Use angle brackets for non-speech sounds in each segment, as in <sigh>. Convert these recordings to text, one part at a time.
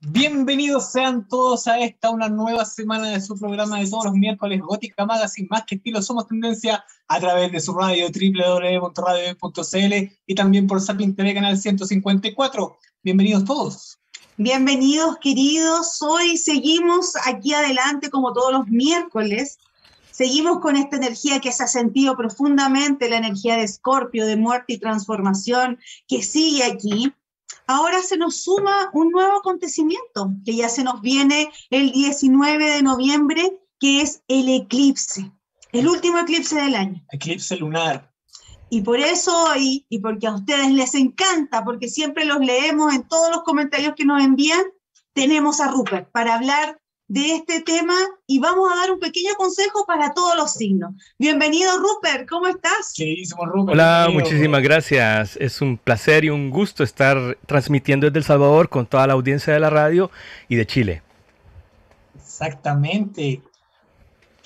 Bienvenidos sean todos a esta, una nueva semana de su programa de todos los miércoles, Gótica Magazine, más que estilo, somos tendencia a través de su radio www.radio.cl e y también por Sapin TV, canal 154. Bienvenidos todos. Bienvenidos queridos, hoy seguimos aquí adelante como todos los miércoles. Seguimos con esta energía que se ha sentido profundamente, la energía de Escorpio, de muerte y transformación que sigue aquí ahora se nos suma un nuevo acontecimiento que ya se nos viene el 19 de noviembre, que es el eclipse, el último eclipse del año. Eclipse lunar. Y por eso hoy, y porque a ustedes les encanta, porque siempre los leemos en todos los comentarios que nos envían, tenemos a Rupert para hablar de este tema y vamos a dar un pequeño consejo para todos los signos. Bienvenido Rupert, ¿cómo estás? Hola, muchísimas gracias. Es un placer y un gusto estar transmitiendo desde El Salvador con toda la audiencia de la radio y de Chile. Exactamente.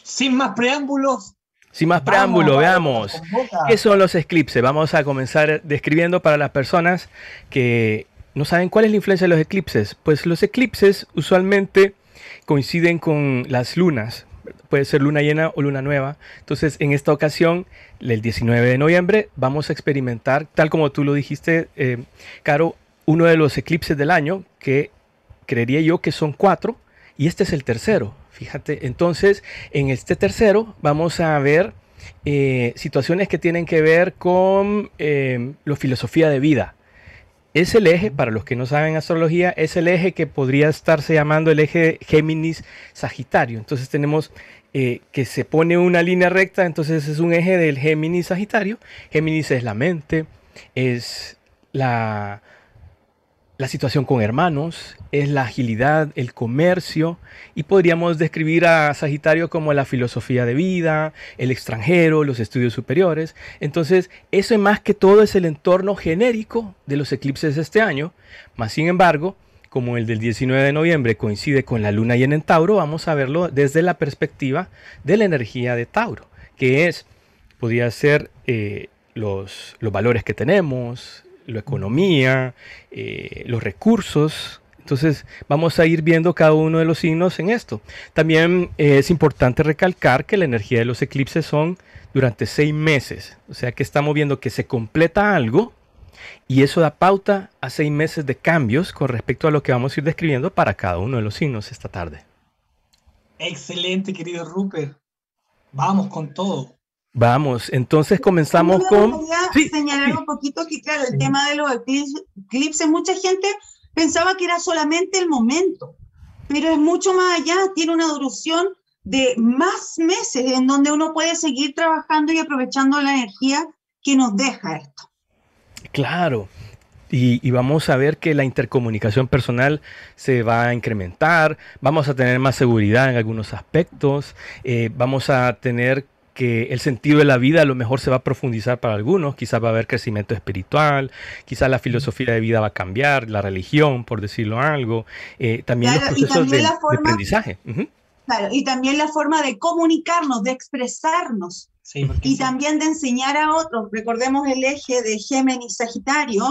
Sin más preámbulos. Sin más preámbulo, veamos. ¿Qué son los eclipses? Vamos a comenzar describiendo para las personas que no saben cuál es la influencia de los eclipses. Pues los eclipses usualmente coinciden con las lunas. Puede ser luna llena o luna nueva. Entonces, en esta ocasión, el 19 de noviembre, vamos a experimentar, tal como tú lo dijiste, eh, Caro, uno de los eclipses del año, que creería yo que son cuatro, y este es el tercero. Fíjate, entonces, en este tercero vamos a ver eh, situaciones que tienen que ver con eh, la filosofía de vida es el eje, para los que no saben astrología, es el eje que podría estarse llamando el eje Géminis-Sagitario. Entonces tenemos eh, que se pone una línea recta, entonces es un eje del Géminis-Sagitario. Géminis es la mente, es la la situación con hermanos, es la agilidad, el comercio, y podríamos describir a Sagitario como la filosofía de vida, el extranjero, los estudios superiores. Entonces, eso más que todo es el entorno genérico de los eclipses de este año, más sin embargo, como el del 19 de noviembre coincide con la luna y en Tauro, vamos a verlo desde la perspectiva de la energía de Tauro, que es, podría ser eh, los, los valores que tenemos, la economía, eh, los recursos. Entonces vamos a ir viendo cada uno de los signos en esto. También eh, es importante recalcar que la energía de los eclipses son durante seis meses. O sea que estamos viendo que se completa algo y eso da pauta a seis meses de cambios con respecto a lo que vamos a ir describiendo para cada uno de los signos esta tarde. Excelente, querido Rupert. Vamos con todo. Vamos, entonces comenzamos con... con... Sí, señalar un poquito que, claro, el tema de los eclipses, mucha gente pensaba que era solamente el momento, pero es mucho más allá, tiene una duración de más meses en donde uno puede seguir trabajando y aprovechando la energía que nos deja esto. Claro, y, vamos a ver que la intercomunicación personal se va a incrementar, vamos a tener más seguridad en algunos aspectos, eh, vamos a tener que el sentido de la vida a lo mejor se va a profundizar para algunos, quizás va a haber crecimiento espiritual, quizás la filosofía de vida va a cambiar, la religión, por decirlo algo, eh, también los procesos de, aprendizaje. Claro, y también la forma de comunicarnos, de expresarnos, y también de enseñar a otros. Recordemos el eje de Géminis Sagitario,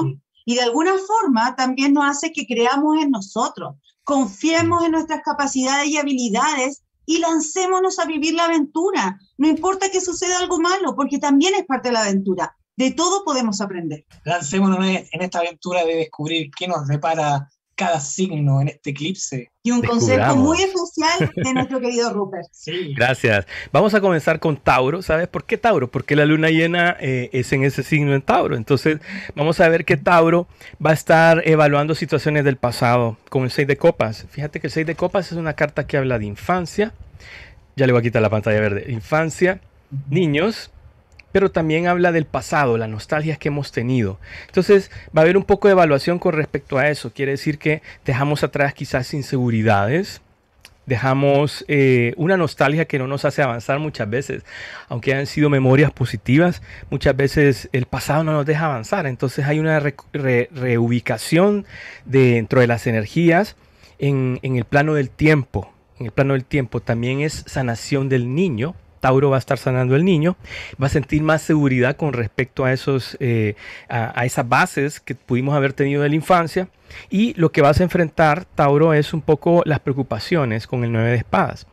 y de alguna forma también nos hace que creamos en nosotros, confiemos en nuestras capacidades y habilidades y lancémonos a vivir la aventura. No importa que suceda algo malo, porque también es parte de la aventura. De todo podemos aprender. Lancémonos en esta aventura de descubrir qué nos repara cada signo en este eclipse. Y un concepto muy especial de <laughs> nuestro querido Rupert. Gracias. Vamos a comenzar con Tauro. ¿Sabes por qué Tauro? Porque la luna llena eh, es en ese signo en Tauro. Entonces, vamos a ver que Tauro va a estar evaluando situaciones del pasado con el 6 de copas. Fíjate que el 6 de copas es una carta que habla de infancia. Ya le voy a quitar la pantalla verde. Infancia, niños, pero también habla del pasado, las nostalgias que hemos tenido. Entonces va a haber un poco de evaluación con respecto a eso. Quiere decir que dejamos atrás quizás inseguridades, dejamos eh, una nostalgia que no nos hace avanzar muchas veces, aunque hayan sido memorias positivas, muchas veces el pasado no nos deja avanzar. Entonces hay una reubicación dentro de las energías en, en el plano del tiempo. En el plano del tiempo también es sanación del niño Tauro va a estar sanando el niño, va a sentir más seguridad con respecto a, esos, eh, a, esas bases que pudimos haber tenido de la infancia. Y lo que vas a enfrentar, Tauro, es un poco las preocupaciones con el 9 de espadas.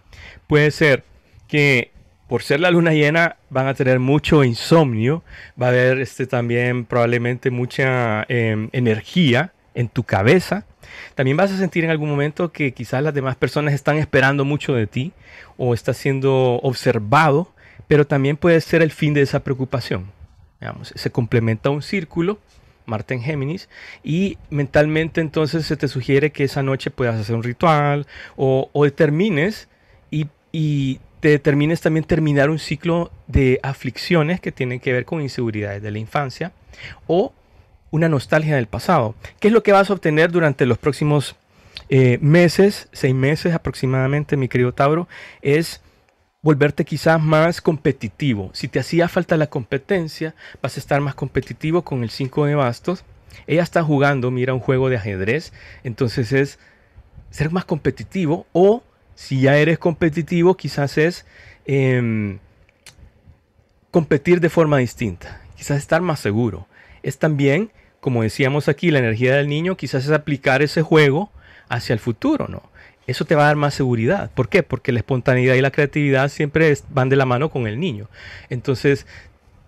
Puede ser que por ser la luna llena van a tener mucho insomnio, va a haber este, también probablemente mucha em, energía en tu cabeza. También vas a sentir en algún momento que quizás las demás personas están esperando mucho de ti o estás siendo observado, pero también puede ser el fin de esa preocupación. se complementa un círculo, Marte en Géminis, y mentalmente entonces se te sugiere que esa noche puedas hacer un ritual o, o determines y, y te determines también terminar un ciclo de aflicciones que tienen que ver con inseguridades de la infancia o una nostalgia del pasado. ¿Qué es lo que vas a obtener durante los próximos eh, meses, seis meses aproximadamente, mi querido Tauro? Es volverte quizás más competitivo. Si te hacía falta la competencia, vas a estar más competitivo con el 5 de bastos. Ella está jugando, mira, un juego de ajedrez. Entonces es ser más competitivo o si ya eres competitivo, quizás es em, competir de forma distinta, quizás estar más seguro es también, como decíamos aquí, la energía del niño quizás es aplicar ese juego hacia el futuro, ¿no? Eso te va a dar más seguridad. ¿Por qué? Porque la espontaneidad y la creatividad siempre van de la mano con el niño. Entonces,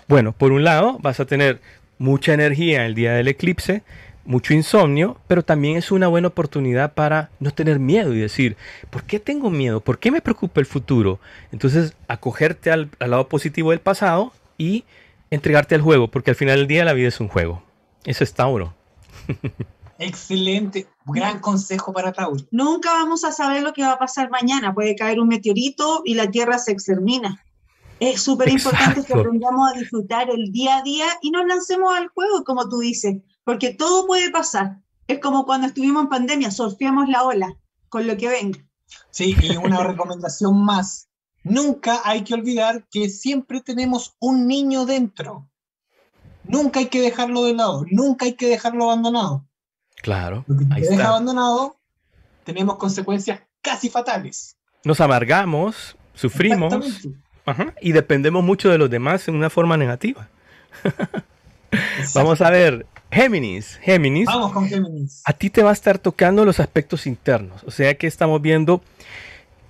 bueno, por un lado vas a tener mucha energía el día del eclipse, mucho insomnio, pero también es una buena oportunidad para no tener miedo y decir, ¿por qué tengo miedo? ¿Por qué me preocupa el futuro? Entonces, acogerte al, al lado positivo del pasado y entregarte al juego, porque al final del día la vida es un juego. Eso es Tauro. Excelente, gran consejo para Tauro. Nunca vamos a saber lo que va a pasar mañana. Puede caer un meteorito y la Tierra se extermina. Es súper importante que aprendamos a disfrutar el día a día y nos lancemos al juego, como tú dices, porque todo puede pasar. Es como cuando estuvimos en pandemia, surfeamos la ola con lo que venga. Sí, y una recomendación más, Nunca hay que olvidar que siempre tenemos un niño dentro. Nunca hay que dejarlo de lado, nunca hay que dejarlo abandonado. Claro. si deja abandonado, tenemos consecuencias casi fatales. Nos amargamos, sufrimos y dependemos mucho de los demás en una forma negativa. Vamos a ver, Géminis, Géminis. Vamos con Géminis. A ti te va a estar tocando los aspectos internos, o sea que estamos viendo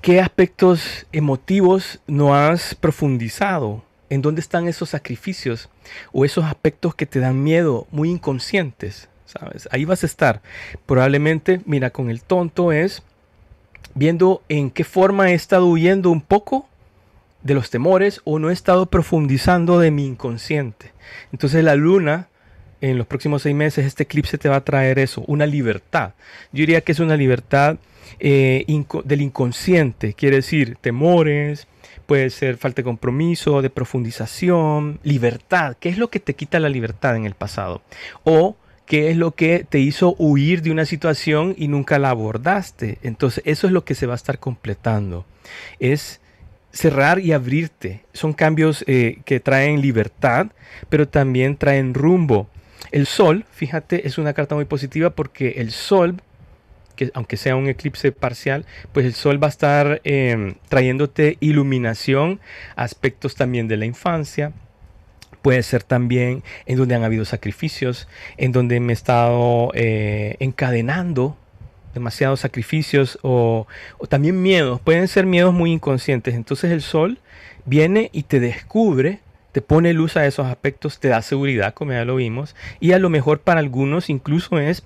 ¿Qué aspectos emotivos no has profundizado? ¿En dónde están esos sacrificios o esos aspectos que te dan miedo, muy inconscientes? ¿Sabes? Ahí vas a estar. Probablemente, mira, con el tonto es viendo en qué forma he estado huyendo un poco de los temores o no he estado profundizando de mi inconsciente. Entonces la luna en los próximos seis meses este eclipse te va a traer eso, una libertad. Yo diría que es una libertad eh, del inconsciente, quiere decir temores, puede ser falta de compromiso, de profundización, libertad. ¿Qué es lo que te quita la libertad en el pasado? O qué es lo que te hizo huir de una situación y nunca la abordaste. Entonces eso es lo que se va a estar completando. Es cerrar y abrirte. Son cambios eh, que traen libertad, pero también traen rumbo. El Sol, fíjate, es una carta muy positiva porque el Sol, que aunque sea un eclipse parcial, pues el Sol va a estar em, trayéndote iluminación, aspectos también de la infancia, puede ser también en donde han habido sacrificios, en donde me he estado eh, encadenando demasiados sacrificios o, también miedos, pueden ser miedos muy inconscientes. Entonces el sol viene y te descubre te pone luz a esos aspectos, te da seguridad, como ya lo vimos, y a lo mejor para algunos incluso es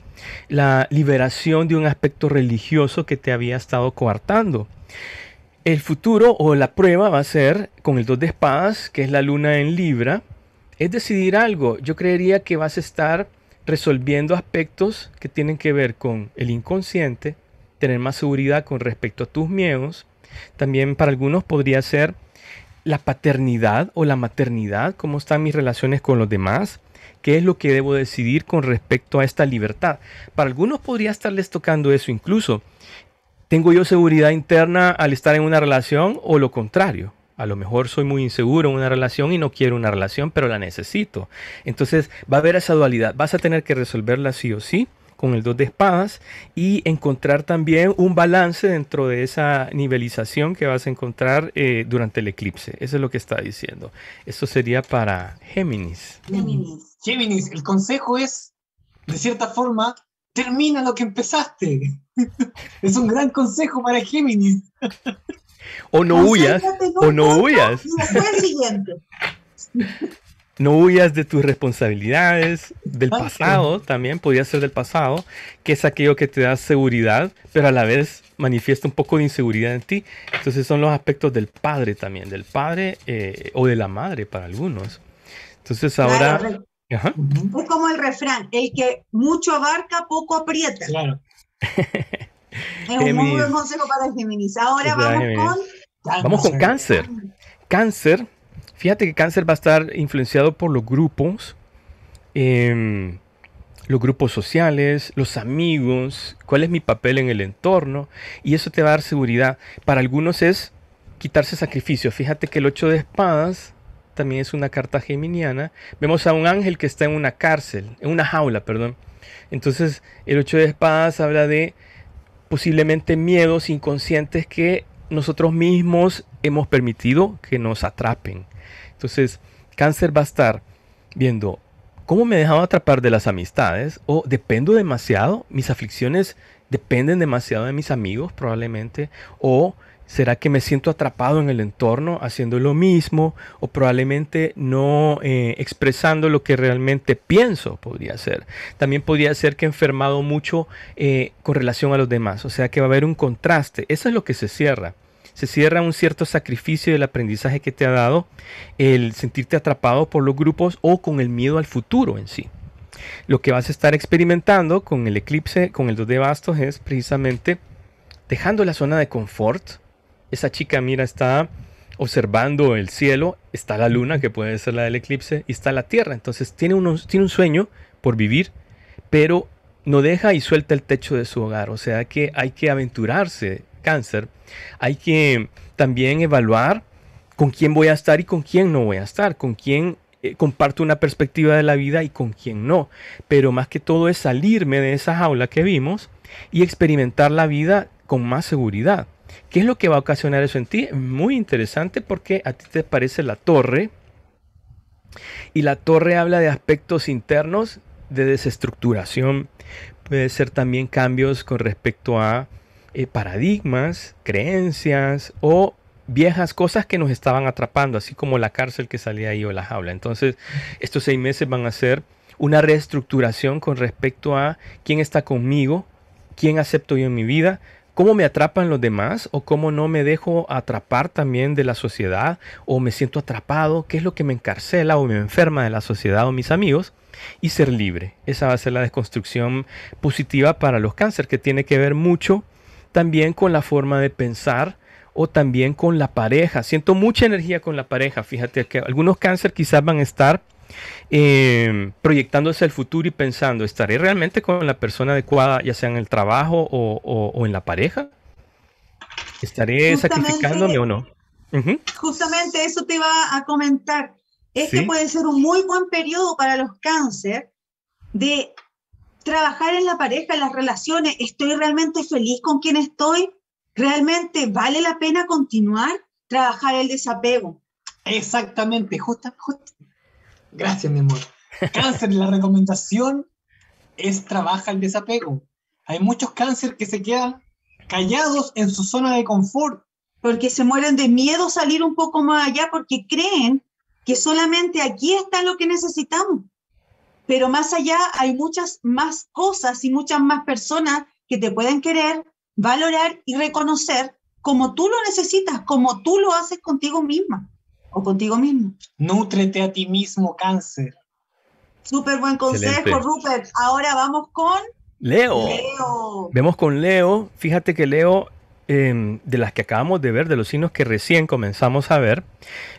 la liberación de un aspecto religioso que te había estado coartando. El futuro o la prueba va a ser con el dos de espadas, que es la luna en Libra, es decidir algo. Yo creería que vas a estar resolviendo aspectos que tienen que ver con el inconsciente, tener más seguridad con respecto a tus miedos. También para algunos podría ser la paternidad o la maternidad, cómo están mis relaciones con los demás, qué es lo que debo decidir con respecto a esta libertad. Para algunos podría estarles tocando eso incluso. ¿Tengo yo seguridad interna al estar en una relación o lo contrario? A lo mejor soy muy inseguro en una relación y no quiero una relación, pero la necesito. Entonces va a haber esa dualidad. Vas a tener que resolverla sí o sí con el 2 de espadas y encontrar también un balance dentro de esa nivelización que vas a encontrar eh, durante el eclipse. Eso es lo que está diciendo. Eso sería para Géminis. Géminis. Géminis, el consejo es, de cierta forma, termina lo que empezaste. <laughs> es un gran consejo para Géminis. o no huyas. O no huyas. Y siguiente. <laughs> No huyas de tus responsabilidades, del ah, pasado también, podría ser del pasado, que es aquello que te da seguridad, pero a la vez manifiesta un poco de inseguridad en ti. Entonces son los aspectos del padre también, del padre eh, o de la madre para algunos. Entonces ahora... Es como el refrán, el que mucho abarca, poco aprieta. Claro. <laughs> es un buen consejo para el Géminis. Ahora vamos con... Vamos con cáncer. Cáncer Fíjate que cáncer va a estar influenciado por los grupos, em, los grupos sociales, los amigos, cuál es mi papel en el entorno, y eso te va a dar seguridad. Para algunos es quitarse sacrificio. Fíjate que el 8 de espadas también es una carta geminiana. Vemos a un ángel que está en una cárcel, en una jaula, perdón. Entonces, el 8 de espadas habla de posiblemente miedos inconscientes que nosotros mismos hemos permitido que nos atrapen. Entonces, cáncer va a estar viendo cómo me he dejado atrapar de las amistades o dependo demasiado, mis aflicciones dependen demasiado de mis amigos probablemente o será que me siento atrapado en el entorno haciendo lo mismo o probablemente no eh, expresando lo que realmente pienso podría ser. También podría ser que he enfermado mucho eh, con relación a los demás, o sea que va a haber un contraste, eso es lo que se cierra se cierra un cierto sacrificio del aprendizaje que te ha dado, el sentirte atrapado por los grupos o con el miedo al futuro en sí. Lo que vas a estar experimentando con el eclipse, con el 2 de bastos, es precisamente dejando la zona de confort. Esa chica, mira, está observando el cielo, está la luna, que puede ser la del eclipse, y está la tierra. Entonces tiene, unos, tiene un sueño por vivir, pero no deja y suelta el techo de su hogar. O sea que hay que aventurarse cáncer, hay que también evaluar con quién voy a estar y con quién no voy a estar, con quién eh, comparto una perspectiva de la vida y con quién no. Pero más que todo es salirme de esa jaula que vimos y experimentar la vida con más seguridad. ¿Qué es lo que va a ocasionar eso en ti? Muy interesante porque a ti te parece la torre y la torre habla de aspectos internos de desestructuración. Puede ser también cambios con respecto a eh, paradigmas, creencias o viejas cosas que nos estaban atrapando, así como la cárcel que salía ahí o la jaula. Entonces, estos seis meses van a ser una reestructuración con respecto a quién está conmigo, quién acepto yo en mi vida, cómo me atrapan los demás o cómo no me dejo atrapar también de la sociedad o me siento atrapado, qué es lo que me encarcela o me enferma de la sociedad o mis amigos y ser libre. Esa va a ser la desconstrucción positiva para los cáncer que tiene que ver mucho también con la forma de pensar o también con la pareja. Siento mucha energía con la pareja. Fíjate que algunos cáncer quizás van a estar em, proyectándose al futuro y pensando, ¿estaré realmente con la persona adecuada, ya sea en el trabajo o, en la pareja? ¿Estaré sacrificándome o no? Justamente eso te iba a comentar. Este puede ser un muy buen periodo para los cáncer de trabajar en la pareja, en las relaciones, ¿estoy realmente feliz con quien estoy? ¿Realmente vale la pena continuar? Trabajar el desapego. Exactamente, Gracias, mi amor. Cáncer, la recomendación es trabajar el desapego. Hay muchos cáncer que se quedan callados en su zona de confort. Porque se mueren de miedo salir un poco más allá porque creen que solamente aquí está lo que necesitamos pero más allá hay muchas más cosas y muchas más personas que te pueden querer, valorar y reconocer como tú lo necesitas, como tú lo haces contigo misma o contigo mismo. Nútrete a ti mismo, cáncer. Súper buen consejo, Rupert. Ahora vamos con Leo. Leo. Vemos con Leo. Fíjate que Leo Em, de las que acabamos de ver, de los signos que recién comenzamos a ver,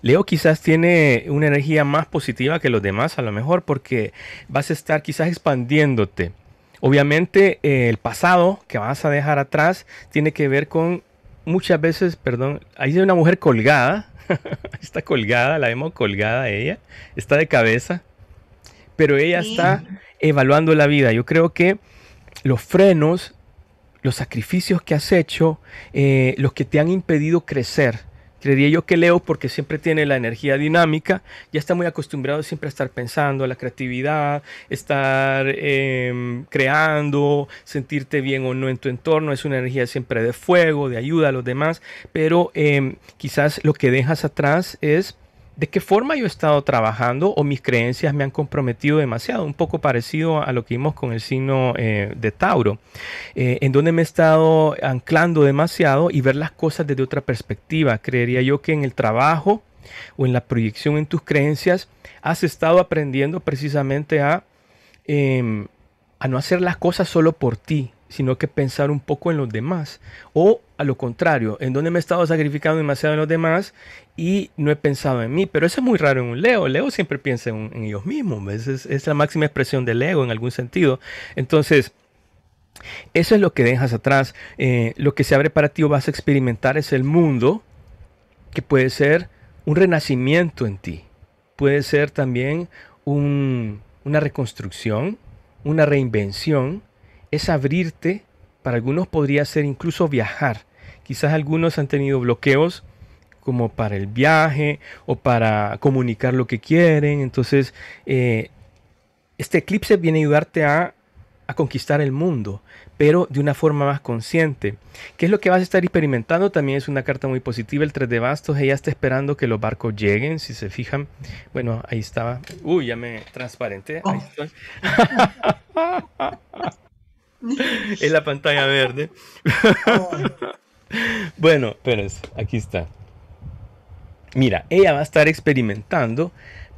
Leo quizás tiene una energía más positiva que los demás, a lo mejor porque vas a estar quizás expandiéndote. Obviamente eh, el pasado que vas a dejar atrás tiene que ver con muchas veces, perdón, ahí hay una mujer colgada, <laughs> está colgada, la vemos colgada ella, está de cabeza, pero ella está evaluando la vida. Yo creo que los frenos los sacrificios que has hecho, eh, los que te han impedido crecer. Creería yo que Leo, porque siempre tiene la energía dinámica, ya está muy acostumbrado siempre a estar pensando, a la creatividad, estar em, creando, sentirte bien o no en tu entorno. Es una energía siempre de fuego, de ayuda a los demás, pero em, quizás lo que dejas atrás es de qué forma yo he estado trabajando o mis creencias me han comprometido demasiado, un poco parecido a lo que vimos con el signo eh, de Tauro, eh, en donde me he estado anclando demasiado y ver las cosas desde otra perspectiva. Creería yo que en el trabajo o en la proyección en tus creencias has estado aprendiendo precisamente a, em, a no hacer las cosas solo por ti, sino que pensar un poco en los demás. O a lo contrario, en dónde me he estado sacrificando demasiado en los demás y no he pensado en mí, pero eso es muy raro en un Leo. Leo siempre piensa en, ellos mismos, es, la máxima expresión del Leo en algún sentido. Entonces, eso es lo que dejas atrás. Eh, lo que se abre para ti o vas a experimentar es el mundo, que puede ser un renacimiento en ti, puede ser también una reconstrucción, una reinvención, es abrirte, para algunos podría ser incluso viajar. Quizás algunos han tenido bloqueos como para el viaje o para comunicar lo que quieren. Entonces, eh, este eclipse viene a ayudarte a, conquistar el mundo, pero de una forma más consciente. ¿Qué es lo que vas a estar experimentando? También es una carta muy positiva. El 3 de bastos, ella está esperando que los barcos lleguen, si se fijan. Bueno, ahí estaba. Uy, ya me transparente Ahí oh. estoy. <laughs> en la pantalla verde. <laughs> Oh. <laughs> bueno, pero aquí está. Mira, ella va a estar experimentando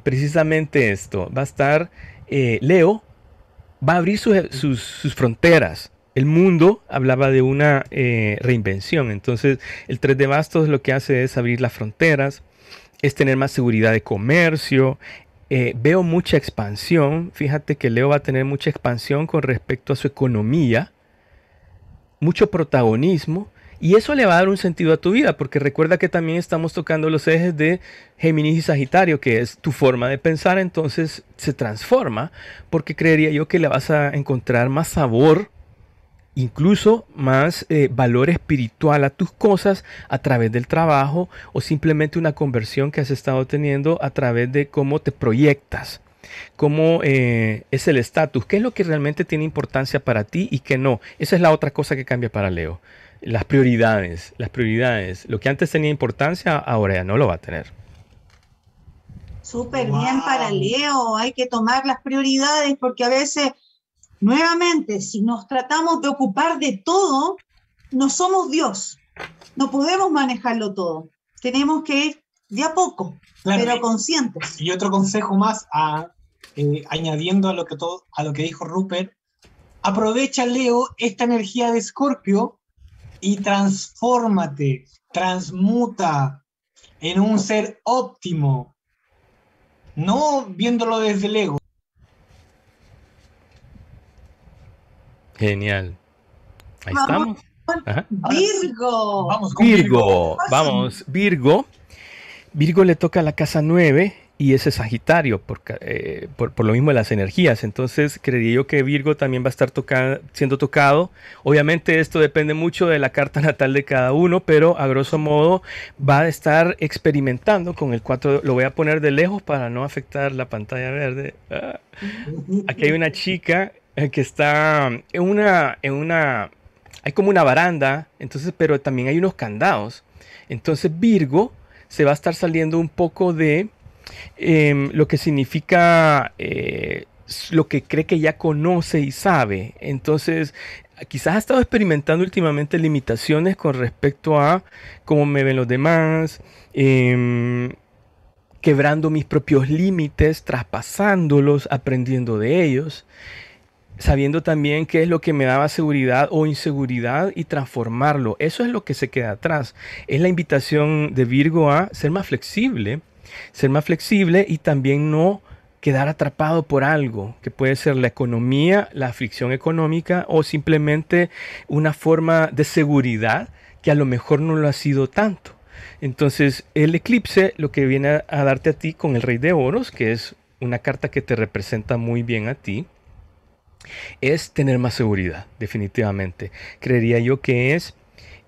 precisamente esto. Va a estar, eh, Leo, va a abrir sus, fronteras. El mundo hablaba de una eh, reinvención. Entonces, el 3 de bastos lo que hace es abrir las fronteras, es tener más seguridad de comercio. Eh, veo mucha expansión. Fíjate que Leo va a tener mucha expansión con respecto a su economía, mucho protagonismo y eso le va a dar un sentido a tu vida, porque recuerda que también estamos tocando los ejes de Géminis y Sagitario, que es tu forma de pensar, entonces se transforma, porque creería yo que le vas a encontrar más sabor, incluso más eh, valor espiritual a tus cosas a través del trabajo o simplemente una conversión que has estado teniendo a través de cómo te proyectas cómo eh, es el estatus, qué es lo que realmente tiene importancia para ti y qué no. Esa es la otra cosa que cambia para Leo las prioridades, las prioridades, lo que antes tenía importancia, ahora ya no lo va a tener. Súper bien para Leo, hay que tomar las prioridades porque a veces, nuevamente, si nos tratamos de ocupar de todo, no somos Dios, no podemos manejarlo todo, tenemos que ir de a poco, pero conscientes. Y otro consejo más, eh, añadiendo a lo, que a lo que dijo Rupert, aprovecha Leo esta energía de Escorpio y transfórmate, transmuta en un ser óptimo, no viéndolo desde el ego. Genial. Ahí estamos. Virgo. Vamos, Virgo. Virgo. Vamos, Virgo. Virgo le toca la casa 9 y ese Sagitario, eh, por, por, lo mismo de las energías. Entonces, creería yo que Virgo también va a estar siendo tocado. Obviamente, esto depende mucho de la carta <laughs> natal de cada uno, pero a grosso modo va a estar experimentando con el 4. Lo voy a poner de lejos para no afectar la pantalla verde. Ah, aquí hay una chica eh, que está en una, en una, hay como una baranda, entonces, pero también hay unos candados. Entonces, Virgo se va a estar saliendo un poco de Em, lo que significa eh, lo que cree que ya conoce y sabe. Entonces, quizás ha estado experimentando últimamente limitaciones con respecto a cómo me ven los demás, em, quebrando mis propios límites, traspasándolos, aprendiendo de ellos sabiendo también qué es lo que me daba seguridad o inseguridad y transformarlo. Eso es lo que se queda atrás. Es la invitación de Virgo a ser más flexible ser más flexible y también no quedar atrapado por algo, que puede ser la economía, la aflicción económica o simplemente una forma de seguridad que a lo mejor no lo ha sido tanto. Entonces, el eclipse lo que viene a, darte a ti con el Rey de Oros, que es una carta que te representa muy bien a ti, es tener más seguridad, definitivamente. Creería yo que es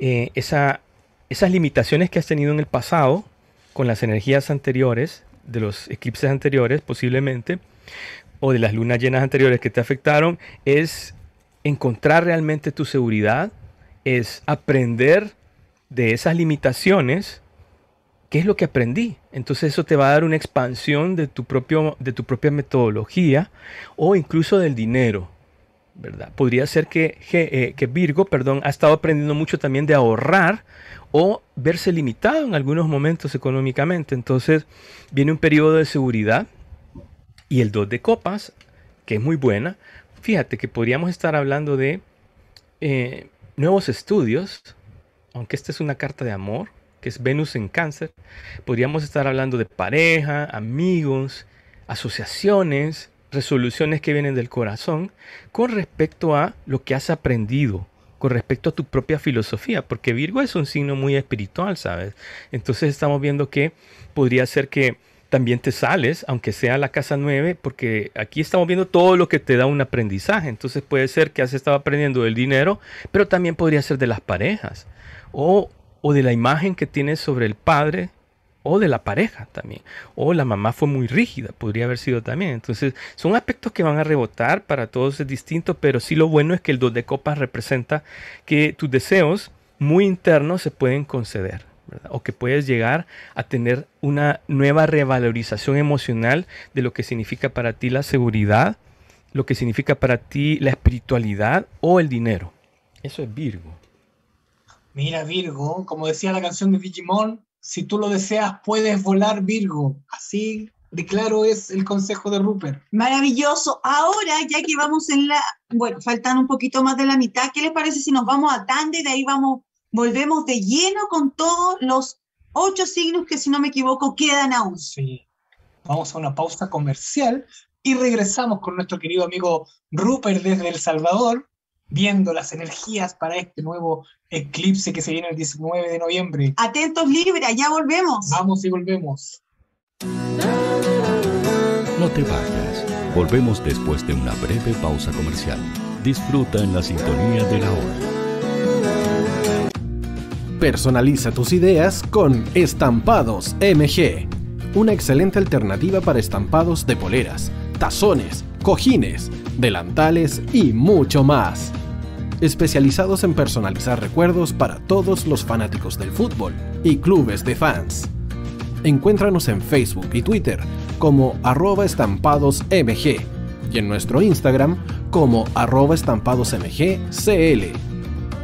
eh, esa, esas limitaciones que has tenido en el pasado, con las energías anteriores, de los eclipses anteriores posiblemente, o de las lunas llenas anteriores que te afectaron, es encontrar realmente tu seguridad, es aprender de esas limitaciones, qué es lo que aprendí. Entonces eso te va a dar una expansión de tu, propio, de tu propia metodología o incluso del dinero. ¿verdad? Podría ser que, eh, que Virgo perdón, ha estado aprendiendo mucho también de ahorrar o verse limitado en algunos momentos económicamente. Entonces viene un periodo de seguridad y el 2 de copas, que es muy buena. Fíjate que podríamos estar hablando de eh, nuevos estudios, aunque esta es una carta de amor, que es Venus en cáncer, podríamos estar hablando de pareja, amigos, asociaciones, resoluciones que vienen del corazón con respecto a lo que has aprendido, con respecto a tu propia filosofía, porque Virgo es un signo muy espiritual, ¿sabes? Entonces estamos viendo que podría ser que también te sales, aunque sea la casa nueve, porque aquí estamos viendo todo lo que te da un aprendizaje. Entonces puede ser que has estado aprendiendo del dinero, pero también podría ser de las parejas o, o de la imagen que tienes sobre el padre o de la pareja también. O la mamá fue muy rígida, podría haber sido también. Entonces, son aspectos que van a rebotar, para todos es distinto, pero sí lo bueno es que el dos de copas representa que tus deseos muy internos se pueden conceder. ¿verdad? O que puedes llegar a tener una nueva revalorización emocional de lo que significa para ti la seguridad, lo que significa para ti la espiritualidad o el dinero. Eso es Virgo. Mira, Virgo, como decía la canción de Digimon, si tú lo deseas, puedes volar Virgo. Así de claro es el consejo de Rupert. Maravilloso. Ahora, ya que vamos en la, bueno, faltan un poquito más de la mitad, ¿qué les parece si nos vamos a Tande y de ahí vamos, volvemos de lleno con todos los ocho signos que, si no me equivoco, quedan aún? Sí. Vamos a una pausa comercial y regresamos con nuestro querido amigo Rupert desde El Salvador viendo las energías para este nuevo eclipse que se viene el 19 de noviembre. Atentos Libra, ya volvemos. Vamos y volvemos. No te vayas. Volvemos después de una breve pausa comercial. Disfruta en la sintonía de la hora. Personaliza tus ideas con Estampados MG. Una excelente alternativa para estampados de poleras, tazones, cojines, delantales y mucho más especializados en personalizar recuerdos para todos los fanáticos del fútbol y clubes de fans. Encuéntranos en Facebook y Twitter como arroba estampadosmg y en nuestro Instagram como arroba estampadosmgcl.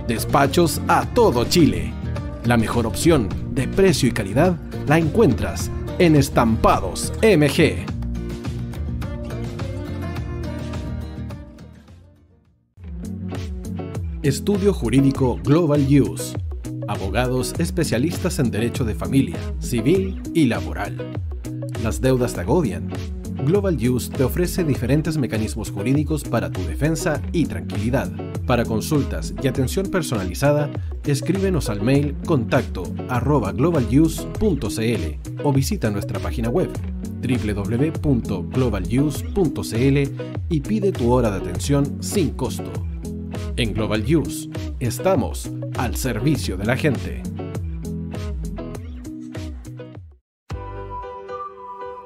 Despachos a todo Chile. La mejor opción de precio y calidad la encuentras en Estampados MG. Estudio Jurídico Global Use. Abogados especialistas en derecho de familia, civil y laboral. Las deudas te agobian? Global Use te ofrece diferentes mecanismos jurídicos para tu defensa y tranquilidad. Para consultas y atención personalizada, escríbenos al mail contacto arroba globaluse.cl o visita nuestra página web www.globaluse.cl y pide tu hora de atención sin costo. En Global News estamos al servicio de la gente.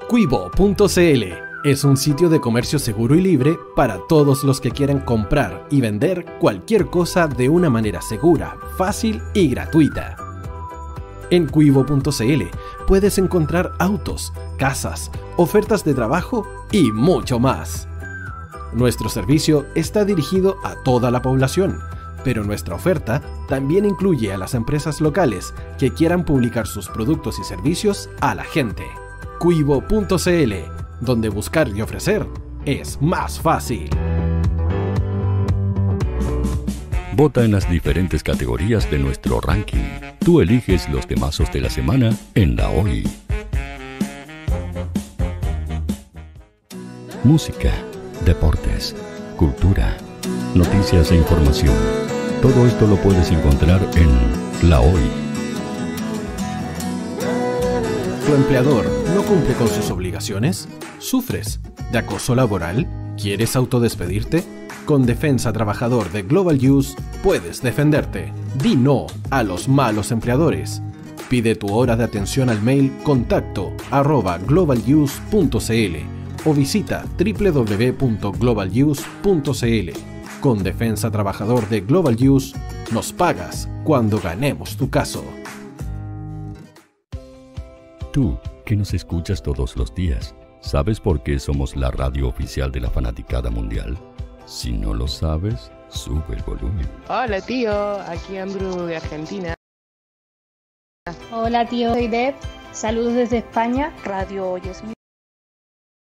Cuivo.cl es un sitio de comercio seguro y libre para todos los que quieran comprar y vender cualquier cosa de una manera segura, fácil y gratuita. En cuivo.cl puedes encontrar autos, casas, ofertas de trabajo y mucho más. Nuestro servicio está dirigido a toda la población, pero nuestra oferta también incluye a las empresas locales que quieran publicar sus productos y servicios a la gente. Cuivo.cl, donde buscar y ofrecer es más fácil. Vota en las diferentes categorías de nuestro ranking. Tú eliges los temazos de la semana en la OI. Música deportes, cultura, noticias e información. Todo esto lo puedes encontrar en La Hoy. ¿Tu empleador no cumple con sus obligaciones? ¿Sufres de acoso laboral? ¿Quieres autodespedirte? Con Defensa Trabajador de Global Use puedes defenderte. Di no a los malos empleadores. Pide tu hora de atención al mail contacto arroba globaluse.cl o visita www.globalnews.cl Con Defensa Trabajador de Global News nos pagas cuando ganemos tu caso. Tú, que nos escuchas todos los días, ¿sabes por qué somos la radio oficial de la fanaticada mundial? Si no lo sabes, sube el volumen. Hola tío, aquí Andrew de Argentina. Hola tío, soy Deb. Saludos desde España, Radio mi...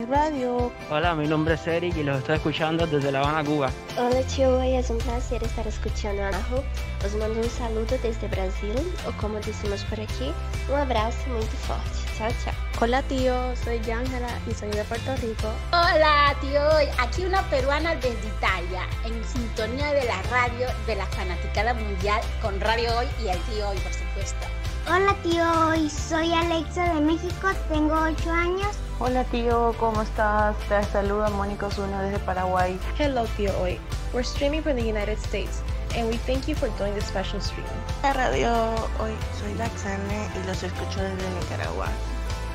Radio. Hola, mi nombre es Eric y los estoy escuchando desde La Habana, Cuba. Hola, hoy es un placer estar escuchando a abajo. Os mando un saludo desde Brasil, o como decimos por aquí, un abrazo muy fuerte. Chao, chao. Hola, tío, soy Yangela y soy de Puerto Rico. Hola, tío, hoy aquí una peruana desde Italia, en sintonía de la radio de la Fanaticada Mundial con Radio Hoy y el tío Hoy, por supuesto. Hola tío, Hoy, soy Alexa de México, tengo 8 años. Hola tío, ¿cómo estás? Te saluda Mónica Zuno desde Paraguay. Hello tío, hoy. We're streaming from the United States and we thank you for doing this special stream. Hola radio hoy, soy Laxane y los escucho desde Nicaragua.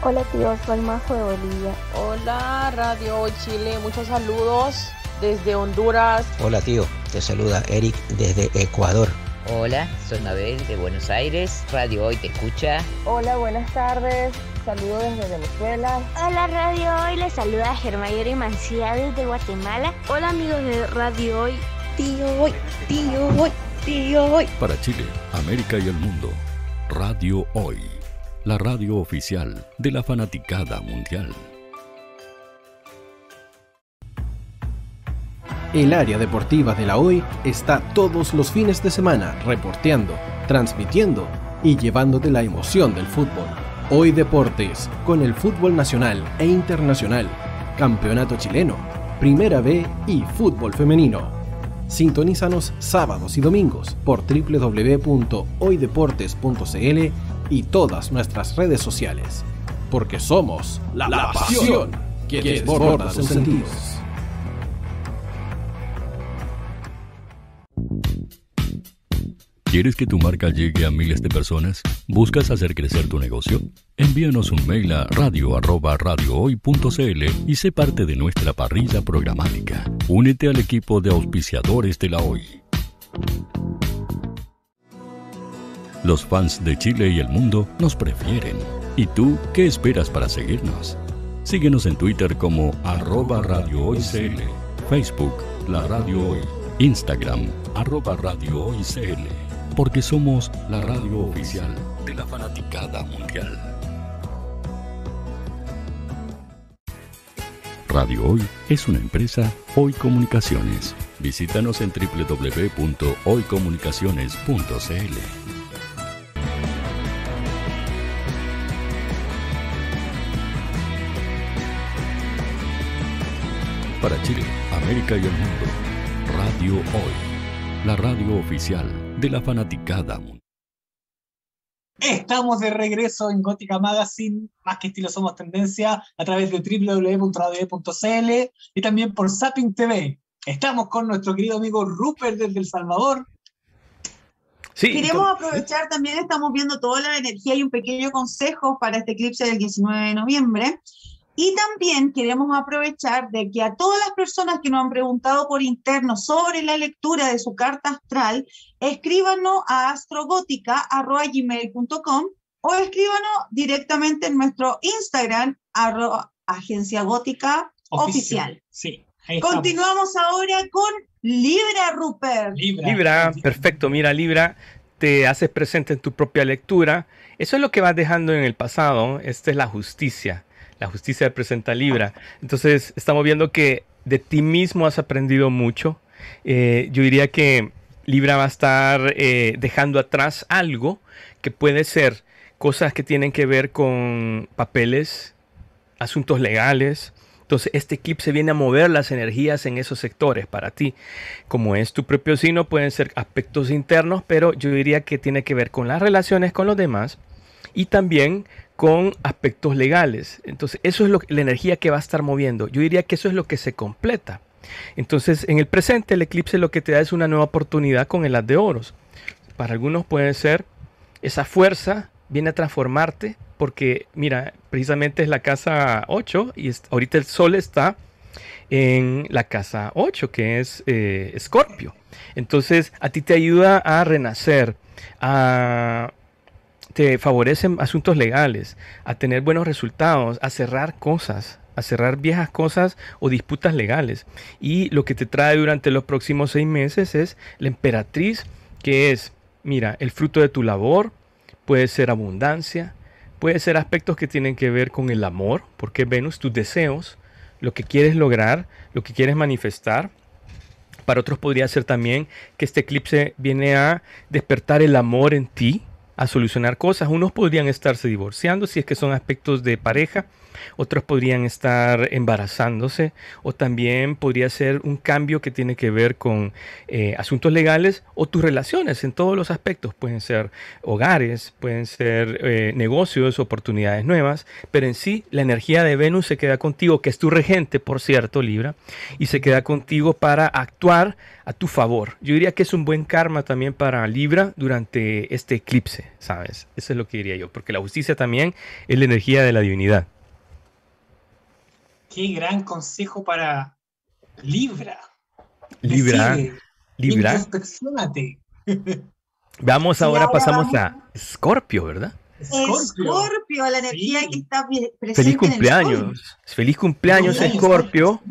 Hola tío, soy Majo de Bolivia. Hola Radio Chile, muchos saludos desde Honduras. Hola tío, te saluda Eric desde Ecuador. Hola, soy Mabel de Buenos Aires. Radio Hoy te escucha. Hola, buenas tardes. Saludos desde Venezuela. Hola, Radio Hoy. Les saluda y Mancía desde Guatemala. Hola, amigos de Radio Hoy. Tío Hoy, tío Hoy, tío Hoy. Para Chile, América y el mundo. Radio Hoy. La radio oficial de la fanaticada mundial. El área deportiva de la hoy está todos los fines de semana reporteando, transmitiendo y llevándote la emoción del fútbol. Hoy Deportes, con el fútbol nacional e internacional, campeonato chileno, Primera B y fútbol femenino. Sintonízanos sábados y domingos por www.hoydeportes.cl y todas nuestras redes sociales, porque somos la, pasión que, desborda sus sentidos. ¿Quieres que tu marca llegue a miles de personas? ¿Buscas hacer crecer tu negocio? Envíanos un mail a radio, radiohoy.cl y sé parte de nuestra parrilla programática. Únete al equipo de auspiciadores de la hoy. Los fans de Chile y el mundo nos prefieren. ¿Y tú qué esperas para seguirnos? Síguenos en Twitter como arroba radio Facebook La Radio Hoy, Instagram arroba radio porque somos la radio oficial de la fanaticada mundial. Radio Hoy es una empresa Hoy Comunicaciones. Visítanos en www.hoycomunicaciones.cl. para Chile, América y el mundo. Radio Hoy, la radio oficial de la fanaticada Estamos de regreso en Gótica Magazine, más que estilo somos tendencia, a través de www.radio.cl y también por Zapping TV. Estamos con nuestro querido amigo Rupert desde El Salvador. Sí, Queremos aprovechar también, estamos viendo toda la energía y un pequeño consejo para este eclipse del 19 de noviembre. Y también queremos aprovechar de que a todas las personas que nos han preguntado por interno sobre la lectura de su carta astral, escríbanos a astrogótica.com o escríbanos directamente en nuestro Instagram, arroba, Agencia Gótica Oficial. Continuamos ahora con Libra Rupert. Libra, perfecto. Mira, Libra, te haces presente en tu propia lectura. Eso es lo que vas dejando en el pasado. Esta es la justicia la justicia representa Libra. Entonces, estamos viendo que de ti mismo has aprendido mucho. Eh, yo diría que Libra va a estar eh, dejando atrás algo que puede ser cosas que tienen que ver con papeles, asuntos legales. Entonces, este se viene a mover las energías en esos sectores para ti. Como es tu propio signo, pueden ser aspectos internos, pero yo diría que tiene que ver con las relaciones con los demás y también con aspectos legales. Entonces, eso es la energía que va a estar moviendo. Yo diría que eso es lo que se completa. Entonces, en el presente, el eclipse lo que te da es una nueva oportunidad con el haz de oros. Para algunos puede ser esa fuerza viene a transformarte porque, mira, precisamente es la casa 8 y ahorita el sol está en la casa 8, que es eh, Escorpio. Entonces, a ti te ayuda a renacer, a te favorecen asuntos legales, a tener buenos resultados, a cerrar cosas, a cerrar viejas cosas o disputas legales. Y lo que te trae durante los próximos seis meses es la emperatriz, que es, mira, el fruto de tu labor, puede ser abundancia, puede ser aspectos que tienen que ver con el amor, porque Venus, tus deseos, lo que quieres lograr, lo que quieres manifestar. Para otros podría ser también que este eclipse viene a despertar el amor en ti, a solucionar cosas. Unos podrían estarse divorciando si es que son aspectos de pareja otros podrían estar embarazándose o también podría ser un cambio que tiene que ver con eh, asuntos legales o tus relaciones en todos los aspectos. Pueden ser hogares, pueden ser eh, negocios, oportunidades nuevas, pero en sí la energía de Venus se queda contigo, que es tu regente, por cierto, Libra, y se queda contigo para actuar a tu favor. Yo diría que es un buen karma también para Libra durante este eclipse, ¿sabes? Eso es lo que diría yo, porque la justicia también es la energía de la divinidad. Qué gran consejo para Libra. Libra. Libra, Libra. <laughs> Vamos ahora, pasamos a Scorpio, ¿verdad? Scorpio, la energía que está presente. Feliz cumpleaños. En el Feliz cumpleaños, Scorpio.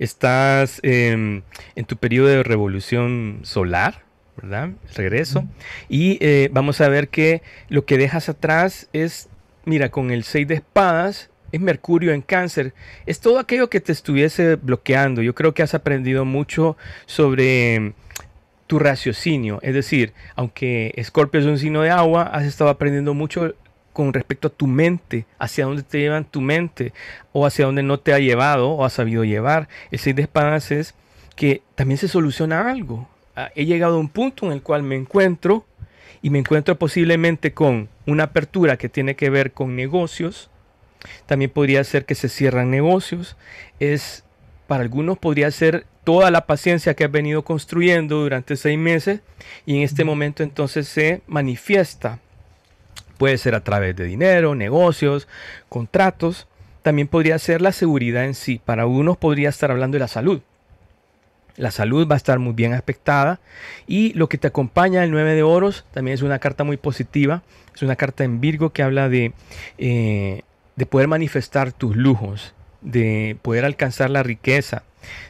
Estás em, en tu periodo de revolución solar, ¿verdad? regreso. Y eh, vamos a ver que lo que dejas atrás es, mira, con el 6 de espadas es Mercurio, en Cáncer, es todo aquello que te estuviese bloqueando. Yo creo que has aprendido mucho sobre mm, tu raciocinio, es decir, aunque Escorpio es un signo de agua, has estado aprendiendo mucho con respecto a tu mente, hacia dónde te llevan tu mente o hacia dónde no te ha llevado o ha sabido llevar. El seis de espadas es que también se soluciona algo. Ah, he llegado a un punto en el cual me encuentro y me encuentro posiblemente con una apertura que tiene que ver con negocios, también podría ser que se cierran negocios. Es, para algunos podría ser toda la paciencia que has venido construyendo durante seis meses y en este momento entonces se manifiesta. Puede ser a través de dinero, negocios, contratos. También podría ser la seguridad en sí. Para algunos podría estar hablando de la salud. La salud va a estar muy bien aspectada. Y lo que te acompaña el 9 de oros también es una carta muy positiva. Es una carta en Virgo que habla de eh, de poder manifestar tus lujos, de poder alcanzar la riqueza,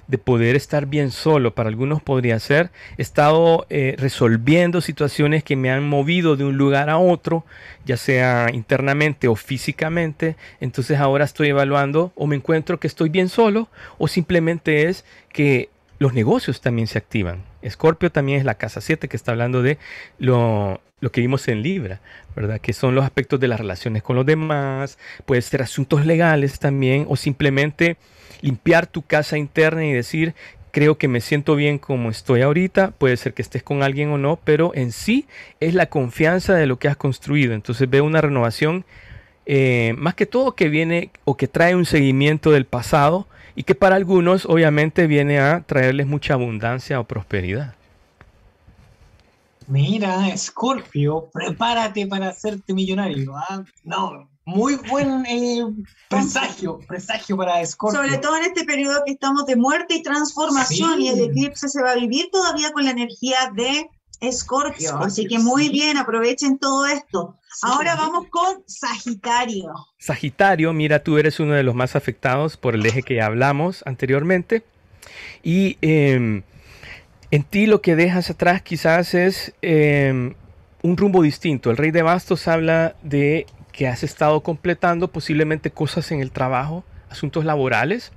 de poder estar bien solo, para algunos podría ser, he estado eh, resolviendo situaciones que me han movido de un lugar a otro, ya sea internamente o físicamente, entonces ahora estoy evaluando o me encuentro que estoy bien solo o simplemente es que los negocios también se activan. Escorpio también es la casa 7 que está hablando de lo lo que vimos en Libra, ¿verdad? Que son los aspectos de las relaciones con los demás, puede ser asuntos legales también, o simplemente limpiar tu casa interna y decir, creo que me siento bien como estoy ahorita, puede ser que estés con alguien o no, pero en sí es la confianza de lo que has construido. Entonces veo una renovación eh, más que todo que viene o que trae un seguimiento del pasado y que para algunos obviamente viene a traerles mucha abundancia o prosperidad. Mira, Scorpio, prepárate para hacerte millonario. ¿ah? No, muy buen eh, presagio, presagio para Scorpio. Sobre todo en este periodo que estamos de muerte y transformación y el eclipse se va a vivir todavía con la energía de Scorpio. Así que muy bien, aprovechen todo esto. Ahora vamos con Sagitario. Sagitario, mira, tú eres uno de los más afectados por el eje que hablamos anteriormente. Y em, en ti lo que dejas atrás quizás es em, un rumbo distinto. El rey de bastos habla de que has estado completando posiblemente cosas en el trabajo, asuntos laborales.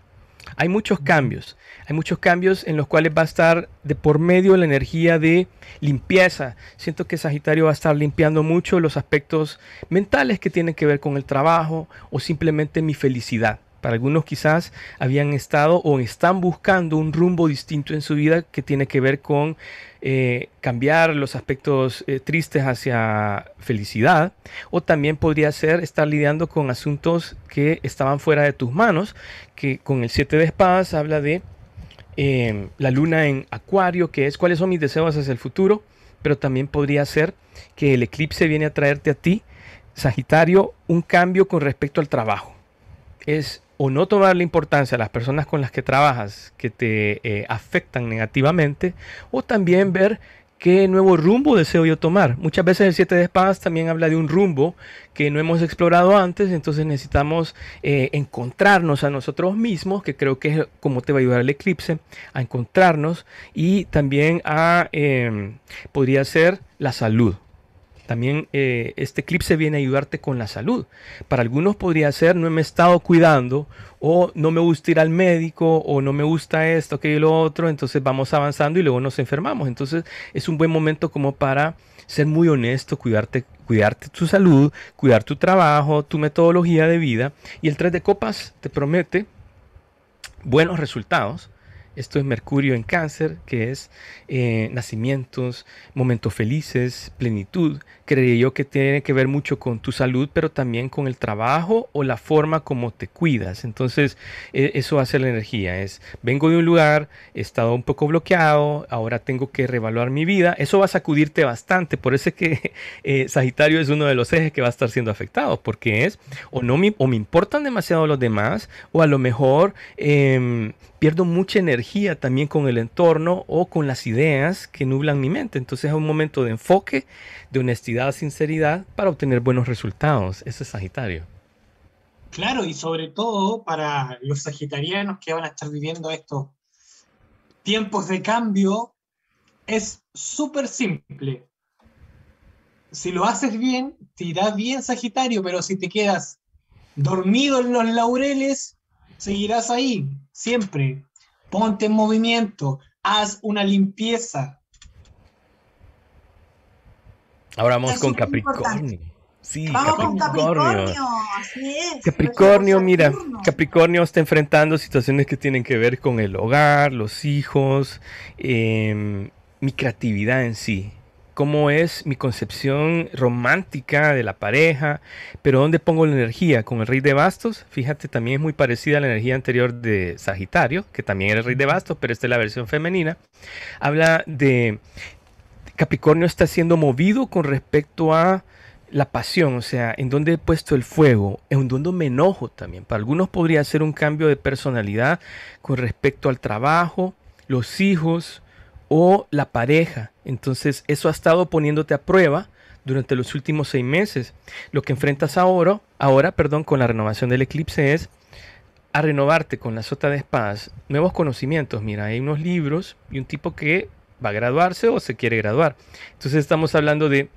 Hay muchos cambios, hay muchos cambios en los cuales va a estar de por medio la energía de limpieza. Siento que Sagitario va a estar limpiando mucho los aspectos mentales que tienen que ver con el trabajo o simplemente mi felicidad. Para algunos quizás habían estado o están buscando un rumbo distinto en su vida que tiene que ver con eh, cambiar los aspectos eh, tristes hacia felicidad. O también podría ser estar lidiando con asuntos que estaban fuera de tus manos, que con el 7 de espadas habla de em, la luna en acuario, que es cuáles son mis deseos hacia el futuro. Pero también podría ser que el eclipse viene a traerte a ti, Sagitario, un cambio con respecto al trabajo. Es o no tomarle importancia a las personas con las que trabajas que te eh, afectan negativamente, o también ver qué nuevo rumbo deseo yo tomar. Muchas veces el 7 de espadas también habla de un rumbo que no hemos explorado antes, entonces necesitamos eh, encontrarnos a nosotros mismos, que creo que es como te va a ayudar el eclipse, a encontrarnos y también a, em, podría ser la salud. También eh, este este eclipse viene a ayudarte con la salud. Para algunos podría ser no me he estado cuidando o no me gusta ir al médico o no me gusta esto, que lo otro. Entonces vamos avanzando y luego nos enfermamos. Entonces es un buen momento como para ser muy honesto, cuidarte, cuidarte tu salud, cuidar tu trabajo, tu metodología de vida. Y el 3 de copas te promete buenos resultados. Esto es Mercurio en cáncer, que es eh, nacimientos, momentos felices, plenitud, creí yo que tiene que ver mucho con tu salud, pero también con el trabajo o la forma como te cuidas. Entonces, e, eso hace la energía. Es, vengo de un lugar, he estado un poco bloqueado, ahora tengo que reevaluar mi vida. Eso va a sacudirte bastante. Por eso es que <laughs> eh, Sagitario es uno de los ejes que va a estar siendo afectado, porque es, o no me, me importan demasiado los demás, o a lo mejor em, pierdo mucha energía también con el entorno o con las ideas que nublan mi mente. Entonces, es un momento de enfoque, de honestidad sinceridad para obtener buenos resultados. Eso es Sagitario. Claro, y sobre todo para los sagitarianos que van a estar viviendo estos tiempos de cambio, es súper simple. Si lo haces bien, te irás bien Sagitario, pero si te quedas dormido en los laureles, seguirás ahí, siempre. Ponte en movimiento, haz una limpieza, Ahora vamos con Capricornio. Sí, vamos Capricornio. con Capricornio. Capricornio, mira, Capricornio está enfrentando situaciones que tienen que ver con el hogar, los hijos, em, mi creatividad en sí, cómo es mi concepción romántica de la pareja, pero dónde pongo la energía con el rey de bastos, fíjate, también es muy parecida a la energía anterior de Sagitario, que también era el rey de bastos, pero esta es la versión femenina. Habla de Capricornio está siendo movido con respecto a la pasión, o sea, en dónde he puesto el fuego, en dónde me enojo también. Para algunos podría ser un cambio de personalidad con respecto al trabajo, los hijos o la pareja. Entonces, eso ha estado poniéndote a prueba durante los últimos seis meses. Lo que enfrentas ahora, ahora perdón, con la renovación del eclipse es a renovarte con la sota de espadas, nuevos conocimientos. Mira, hay unos libros y un tipo que va a graduarse o se quiere graduar. Entonces estamos hablando de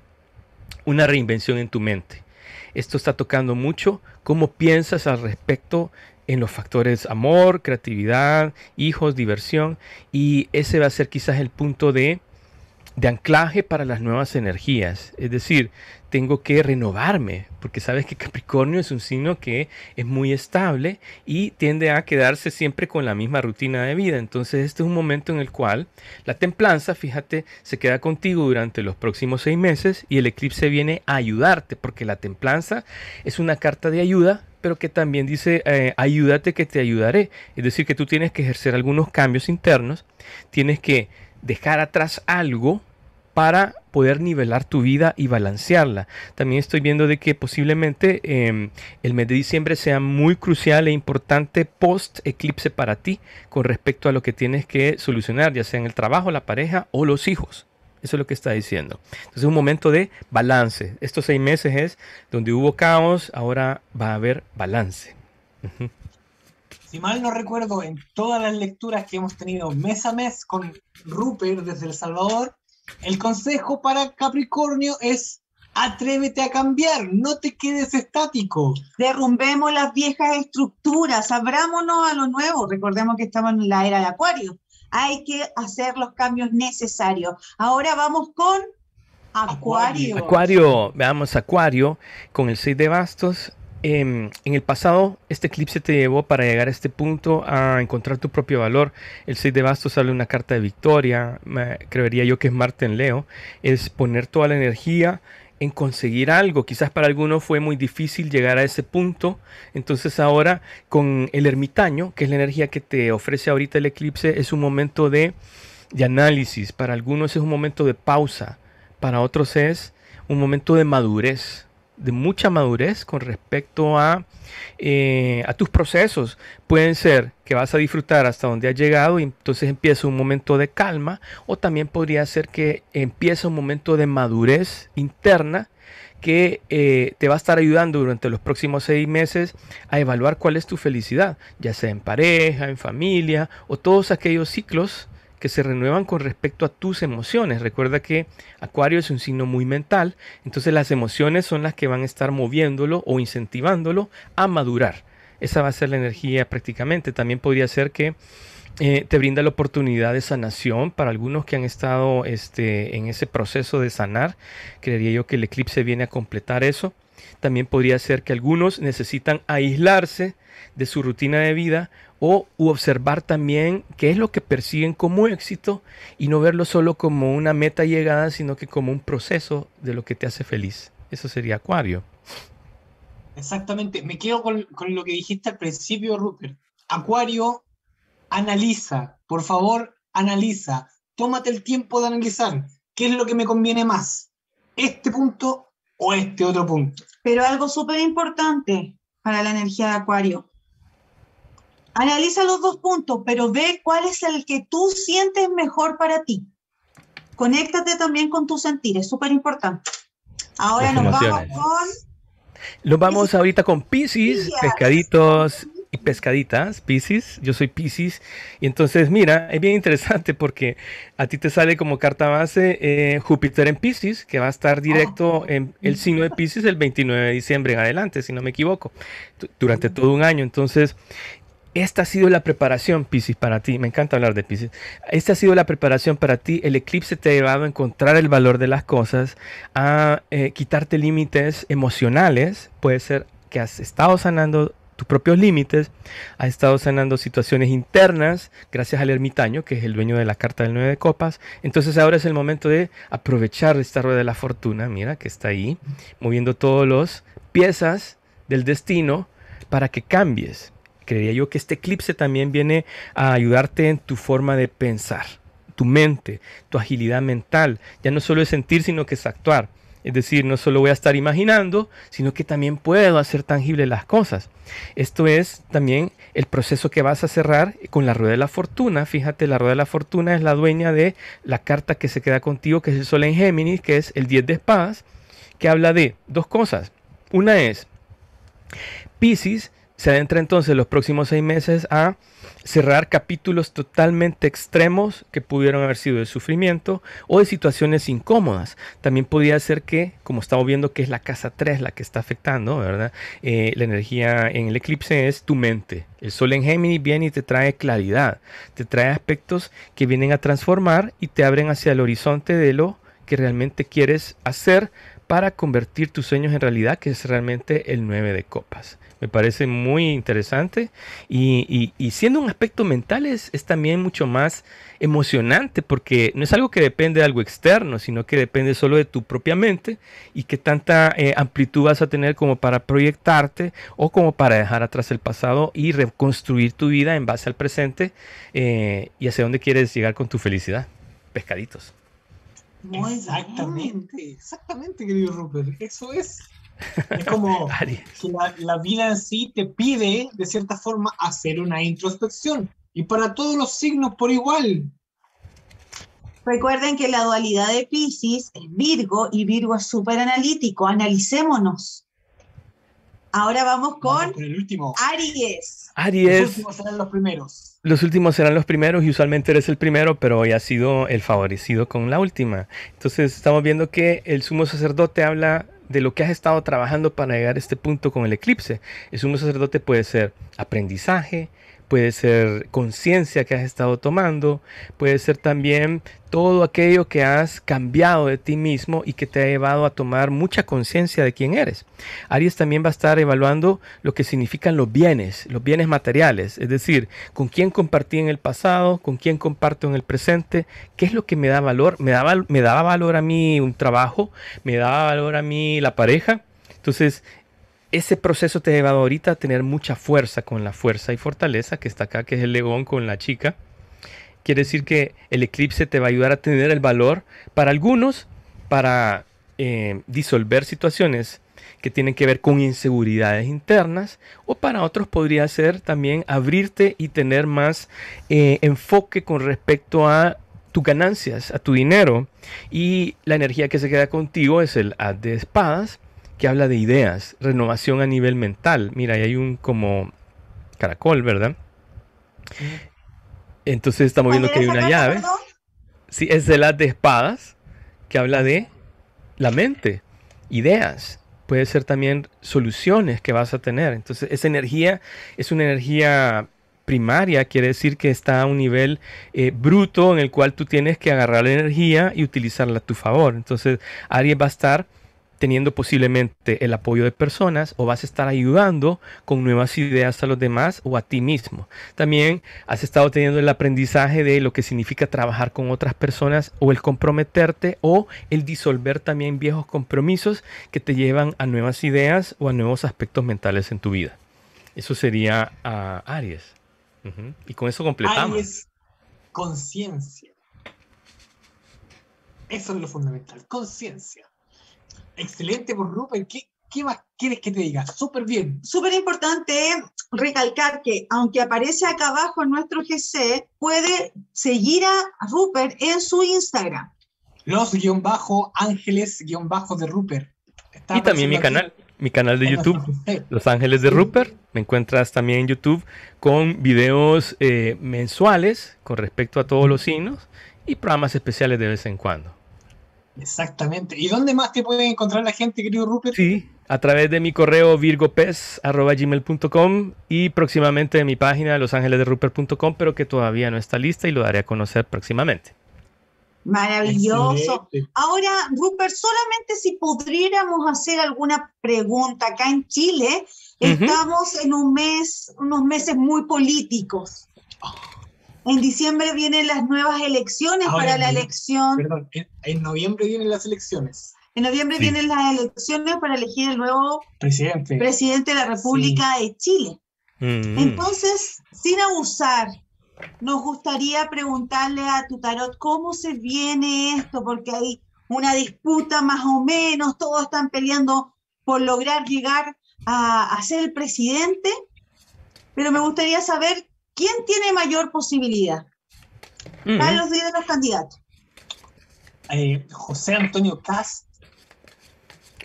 una reinvención en tu mente. Esto está tocando mucho cómo piensas al respecto en los factores amor, creatividad, hijos, diversión y ese va a ser quizás el punto de de anclaje para las nuevas energías. Es decir, tengo que renovarme, porque sabes que Capricornio es un signo que es muy estable y tiende a quedarse siempre con la misma rutina de vida. Entonces este es un momento en el cual la templanza, fíjate, se queda contigo durante los próximos seis meses y el eclipse viene a ayudarte, porque la templanza es una carta de ayuda pero que también dice eh, ayúdate que te ayudaré. Es decir, que tú tienes que ejercer algunos cambios internos, tienes que dejar atrás algo para poder nivelar tu vida y balancearla. También estoy viendo de que posiblemente em, el mes de diciembre sea muy crucial e importante post eclipse para ti con respecto a lo que tienes que solucionar, ya sea en el trabajo, la pareja o los hijos. Eso es lo que está diciendo. Entonces es un momento de balance. Estos seis meses es donde hubo caos, ahora va a haber balance. Si mal no recuerdo, en todas las lecturas que hemos tenido mes a mes con Rupert desde El Salvador, el consejo para Capricornio es atrévete a cambiar, no te quedes estático. Derrumbemos las viejas estructuras, abrámonos a lo nuevo. Recordemos que estamos en la era de Acuario. Hay que hacer los cambios necesarios. Ahora vamos con Acuario. Acuario, veamos Acuario con el 6 de bastos. Em, en el pasado este eclipse te llevó para llegar a este punto a encontrar tu propio valor. El 6 de bastos sale una carta de victoria, creería yo que es Marte en Leo, es poner toda la energía en conseguir algo. Quizás para algunos fue muy difícil llegar a ese punto. Entonces ahora con el ermitaño, que es la energía que te ofrece ahorita el eclipse, es un momento de análisis. Para algunos es un momento de pausa. Para otros es un momento de madurez de mucha madurez con respecto eh, a, tus procesos. Pueden ser que vas a disfrutar hasta donde has llegado y entonces empieza un momento de calma o también podría ser que empieza un momento de madurez interna que eh, te va a estar ayudando durante los próximos seis meses a evaluar cuál es tu felicidad, ya sea en pareja, en familia o todos aquellos ciclos que se renuevan con respecto a tus emociones. Recuerda que Acuario es un signo muy mental, entonces las emociones son las que van a estar moviéndolo o incentivándolo a madurar. Esa va a ser la energía prácticamente. También podría ser que eh, te brinda la oportunidad de sanación para algunos que han estado este, en ese proceso de sanar. Creería yo que el eclipse viene a completar eso. También podría ser que algunos necesitan aislarse de su rutina de vida o observar también qué es lo que persiguen como éxito y no verlo solo como una meta llegada, sino que como un proceso de lo que te hace feliz. Eso sería Acuario. Exactamente, me quedo con, con lo que dijiste al principio, Rupert. Acuario, analiza, por favor, analiza, tómate el tiempo de analizar qué es lo que me conviene más, este punto o este otro punto. Pero algo súper importante para la energía de Acuario, Analiza los dos puntos, pero ve cuál es el que tú sientes mejor para ti. Conéctate también con tus sentir, es súper importante. Ahora nos vamos con... Nos vamos ahorita con Pisces, pescaditos y pescaditas, Pisces. Yo soy Pisces. Y entonces, mira, es bien interesante porque a ti te sale como carta base eh, Júpiter en Pisces, que va a estar ah. directo en el signo de Pisces el 29 de diciembre en adelante, si no me equivoco, durante todo un año. Entonces, esta ha sido la preparación, Pisces, para ti. Me encanta hablar de Pisces. Esta ha sido la preparación para ti. El eclipse te ha llevado a encontrar el valor de las cosas, a eh, quitarte límites emocionales. Puede ser que has estado sanando tus propios límites, has estado sanando situaciones internas gracias al ermitaño, que es el dueño de la carta del 9 de copas. Entonces ahora es el momento de aprovechar esta rueda de la fortuna, mira, que está ahí, moviendo todos los piezas del destino para que cambies creería yo que este eclipse también viene a ayudarte en tu forma de pensar, tu mente, tu agilidad mental. Ya no solo es sentir, sino que es actuar. Es decir, no solo voy a estar imaginando, sino que también puedo hacer tangibles las cosas. Esto es también el proceso que vas a cerrar con la rueda de la fortuna. Fíjate, la rueda de la fortuna es la dueña de la carta que se queda contigo, que es el sol en Géminis, que es el 10 de espadas, que habla de dos cosas. Una es, Pisces se adentra entonces los próximos seis meses a cerrar capítulos totalmente extremos que pudieron haber sido de sufrimiento o de situaciones incómodas. También podía ser que, como estamos viendo que es la casa 3 la que está afectando, ¿verdad? Eh, la energía en el eclipse es tu mente. El sol en Géminis viene y te trae claridad, te trae aspectos que vienen a transformar y te abren hacia el horizonte de lo que realmente quieres hacer para convertir tus sueños en realidad, que es realmente el 9 de copas. Me parece muy interesante y, siendo un aspecto mental es, también mucho más emocionante porque no es algo que depende de algo externo, sino que depende solo de tu propia mente y qué tanta eh, amplitud vas a tener como para proyectarte o como para dejar atrás el pasado y reconstruir tu vida en base al presente eh, y hacia dónde quieres llegar con tu felicidad. Pescaditos exactamente, exactamente, querido Rupert. Eso es. Es como <laughs> que la, vida en sí te pide, de cierta forma, hacer una introspección. Y para todos los signos por igual. Recuerden que la dualidad de Pisces es Virgo y Virgo es súper analítico. Analicémonos. Ahora vamos con, Aries. Aries. Los últimos serán los primeros los últimos serán los primeros y usualmente eres el primero, pero hoy has sido el favorecido con la última. Entonces estamos viendo que el sumo sacerdote habla de lo que has estado trabajando para llegar a este punto con el eclipse. El sumo sacerdote puede ser aprendizaje, puede ser conciencia que has estado tomando, puede ser también todo aquello que has cambiado de ti mismo y que te ha llevado a tomar mucha conciencia de quién eres. Aries también va a estar evaluando lo que significan los bienes, los bienes materiales, es decir, con quién compartí en el pasado, con quién comparto en el presente, qué es lo que me da valor, me daba, me daba valor a mí un trabajo, me daba valor a mí la pareja. Entonces, ese proceso te llevado ahorita a tener mucha fuerza con la fuerza y fortaleza que está acá, que es el legón con la chica. Quiere decir que el eclipse te va a ayudar a tener el valor para algunos, para eh, disolver situaciones que tienen que ver con inseguridades internas o para otros podría ser también abrirte y tener más eh, enfoque con respecto a tus ganancias, a tu dinero y la energía que se queda contigo es el haz de espadas que habla de ideas, renovación a nivel mental. Mira, ahí hay un como caracol, ¿verdad? Entonces estamos viendo que hay una llave. Sí, es de las de espadas que habla de la mente, ideas. Puede ser también soluciones que vas a tener. Entonces, esa energía es una energía primaria, quiere decir que está a un nivel eh, bruto en el cual tú tienes que agarrar la energía y utilizarla a tu favor. Entonces, Aries va a estar teniendo posiblemente el apoyo de personas o vas a estar ayudando con nuevas ideas a los demás o a ti mismo. También has estado teniendo el aprendizaje de lo que significa trabajar con otras personas o el comprometerte o el disolver también viejos compromisos que te llevan a nuevas ideas o a nuevos aspectos mentales en tu vida. Eso sería ah, Aries. Y con eso completamos. Aries, conciencia. Eso es lo fundamental, conciencia. Excelente, por pues, Rupert. ¿Qué, más quieres que te diga? Súper bien. Súper importante recalcar que aunque aparece acá abajo en nuestro GC, puede seguir a Rupert en su Instagram. Los-ángeles-de Rupert. y también mi canal, mi canal de YouTube, Los Ángeles de Rupert. Me encuentras también en YouTube con videos eh, mensuales con respecto a todos los signos y programas especiales de vez en cuando. Exactamente. ¿Y dónde más te pueden encontrar la gente, querido Rupert? Sí, a través de mi correo virgopez.com y próximamente de mi página losangelesderupert.com, pero que todavía no está lista y lo daré a conocer próximamente. Maravilloso. Ahora, Rupert, solamente si pudiéramos hacer alguna pregunta acá en Chile, estamos en un mes, unos meses muy políticos. En diciembre vienen las nuevas elecciones para la elección. Perdón, en, noviembre vienen las elecciones. En noviembre vienen las elecciones para elegir el nuevo presidente, presidente de la República de Chile. Mm. Entonces, sin abusar, nos gustaría preguntarle a tu tarot cómo se viene esto, porque hay una disputa más o menos, todos están peleando por lograr llegar a ser el presidente, pero me gustaría saber ¿Quién tiene mayor posibilidad? Mm. Carlos, de los candidatos. Eh, José Antonio Cast.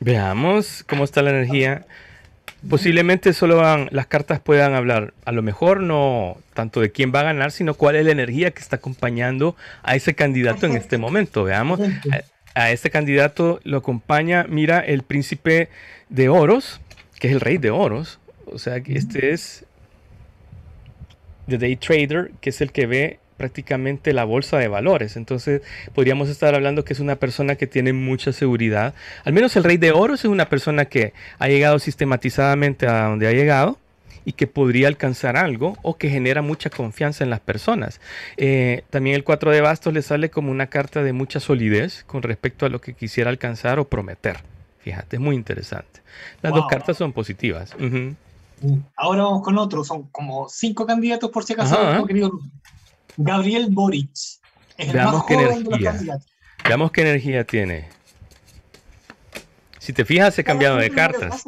Veamos cómo está la energía. Posiblemente solo las cartas puedan hablar, a lo mejor no tanto de quién va a ganar, sino cuál es la energía que está acompañando a ese candidato en este momento. Veamos, a, a, este candidato lo acompaña, mira, el príncipe de oros, que es el rey de oros. O sea, que este es The day trader, que es el que ve prácticamente la bolsa de valores. Entonces podríamos estar hablando que es una persona que tiene mucha seguridad. Al menos el rey de oros es una persona que ha llegado sistematizadamente a donde ha llegado y que podría alcanzar algo o que genera mucha confianza en las personas. Eh, también el 4 de bastos le sale como una carta de mucha solidez con respecto a lo que quisiera alcanzar o prometer. Fíjate, es muy interesante. Las dos cartas son positivas. Mm. Ahora vamos con otro, son como cinco candidatos por si acaso. ¿eh? Gabriel Boric. Es el más joven energía. de los candidatos. Veamos qué energía tiene. Si te fijas, se cambiado de cartas.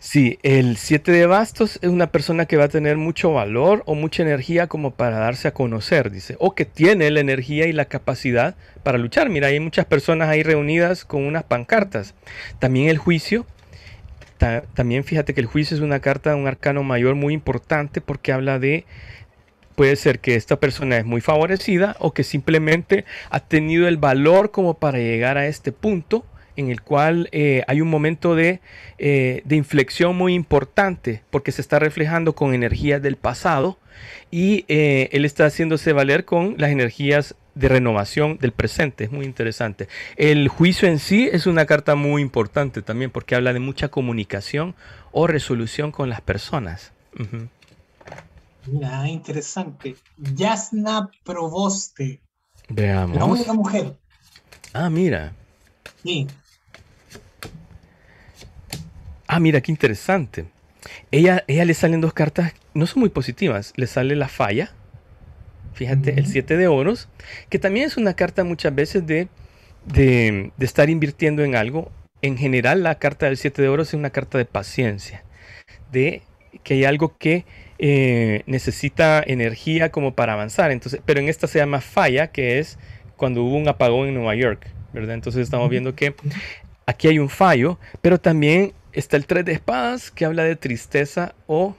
Sí, el 7 de bastos es una persona que va a tener mucho valor o mucha energía como para darse a conocer, dice, o que tiene la energía y la capacidad para luchar. Mira, hay muchas personas ahí reunidas con unas pancartas. También el juicio, también fíjate que el juicio es una carta de un arcano mayor muy importante porque habla de puede ser que esta persona es muy favorecida o que simplemente ha tenido el valor como para llegar a este punto en el cual eh, hay un momento eh, de, inflexión muy importante porque se está reflejando con energías del pasado y eh, él está haciéndose valer con las energías de renovación del presente, es muy interesante. El juicio en sí es una carta muy importante también porque habla de mucha comunicación o resolución con las personas. Mira, interesante. Yasna Proboste. Veamos. La única mujer. Ah, mira. Ah, mira, qué interesante. Ella, ella le salen dos cartas, no son muy positivas. Le sale la falla Fíjate, el 7 de oros, que también es una carta muchas veces de, de, estar invirtiendo en algo. En general, la carta del 7 de oros es una carta de paciencia, de que hay algo que eh, necesita energía como para avanzar. Entonces, pero en esta se llama falla, que es cuando hubo un apagón en Nueva York, ¿verdad? Entonces estamos viendo que aquí hay un fallo, pero también está el 3 de espadas que habla de tristeza o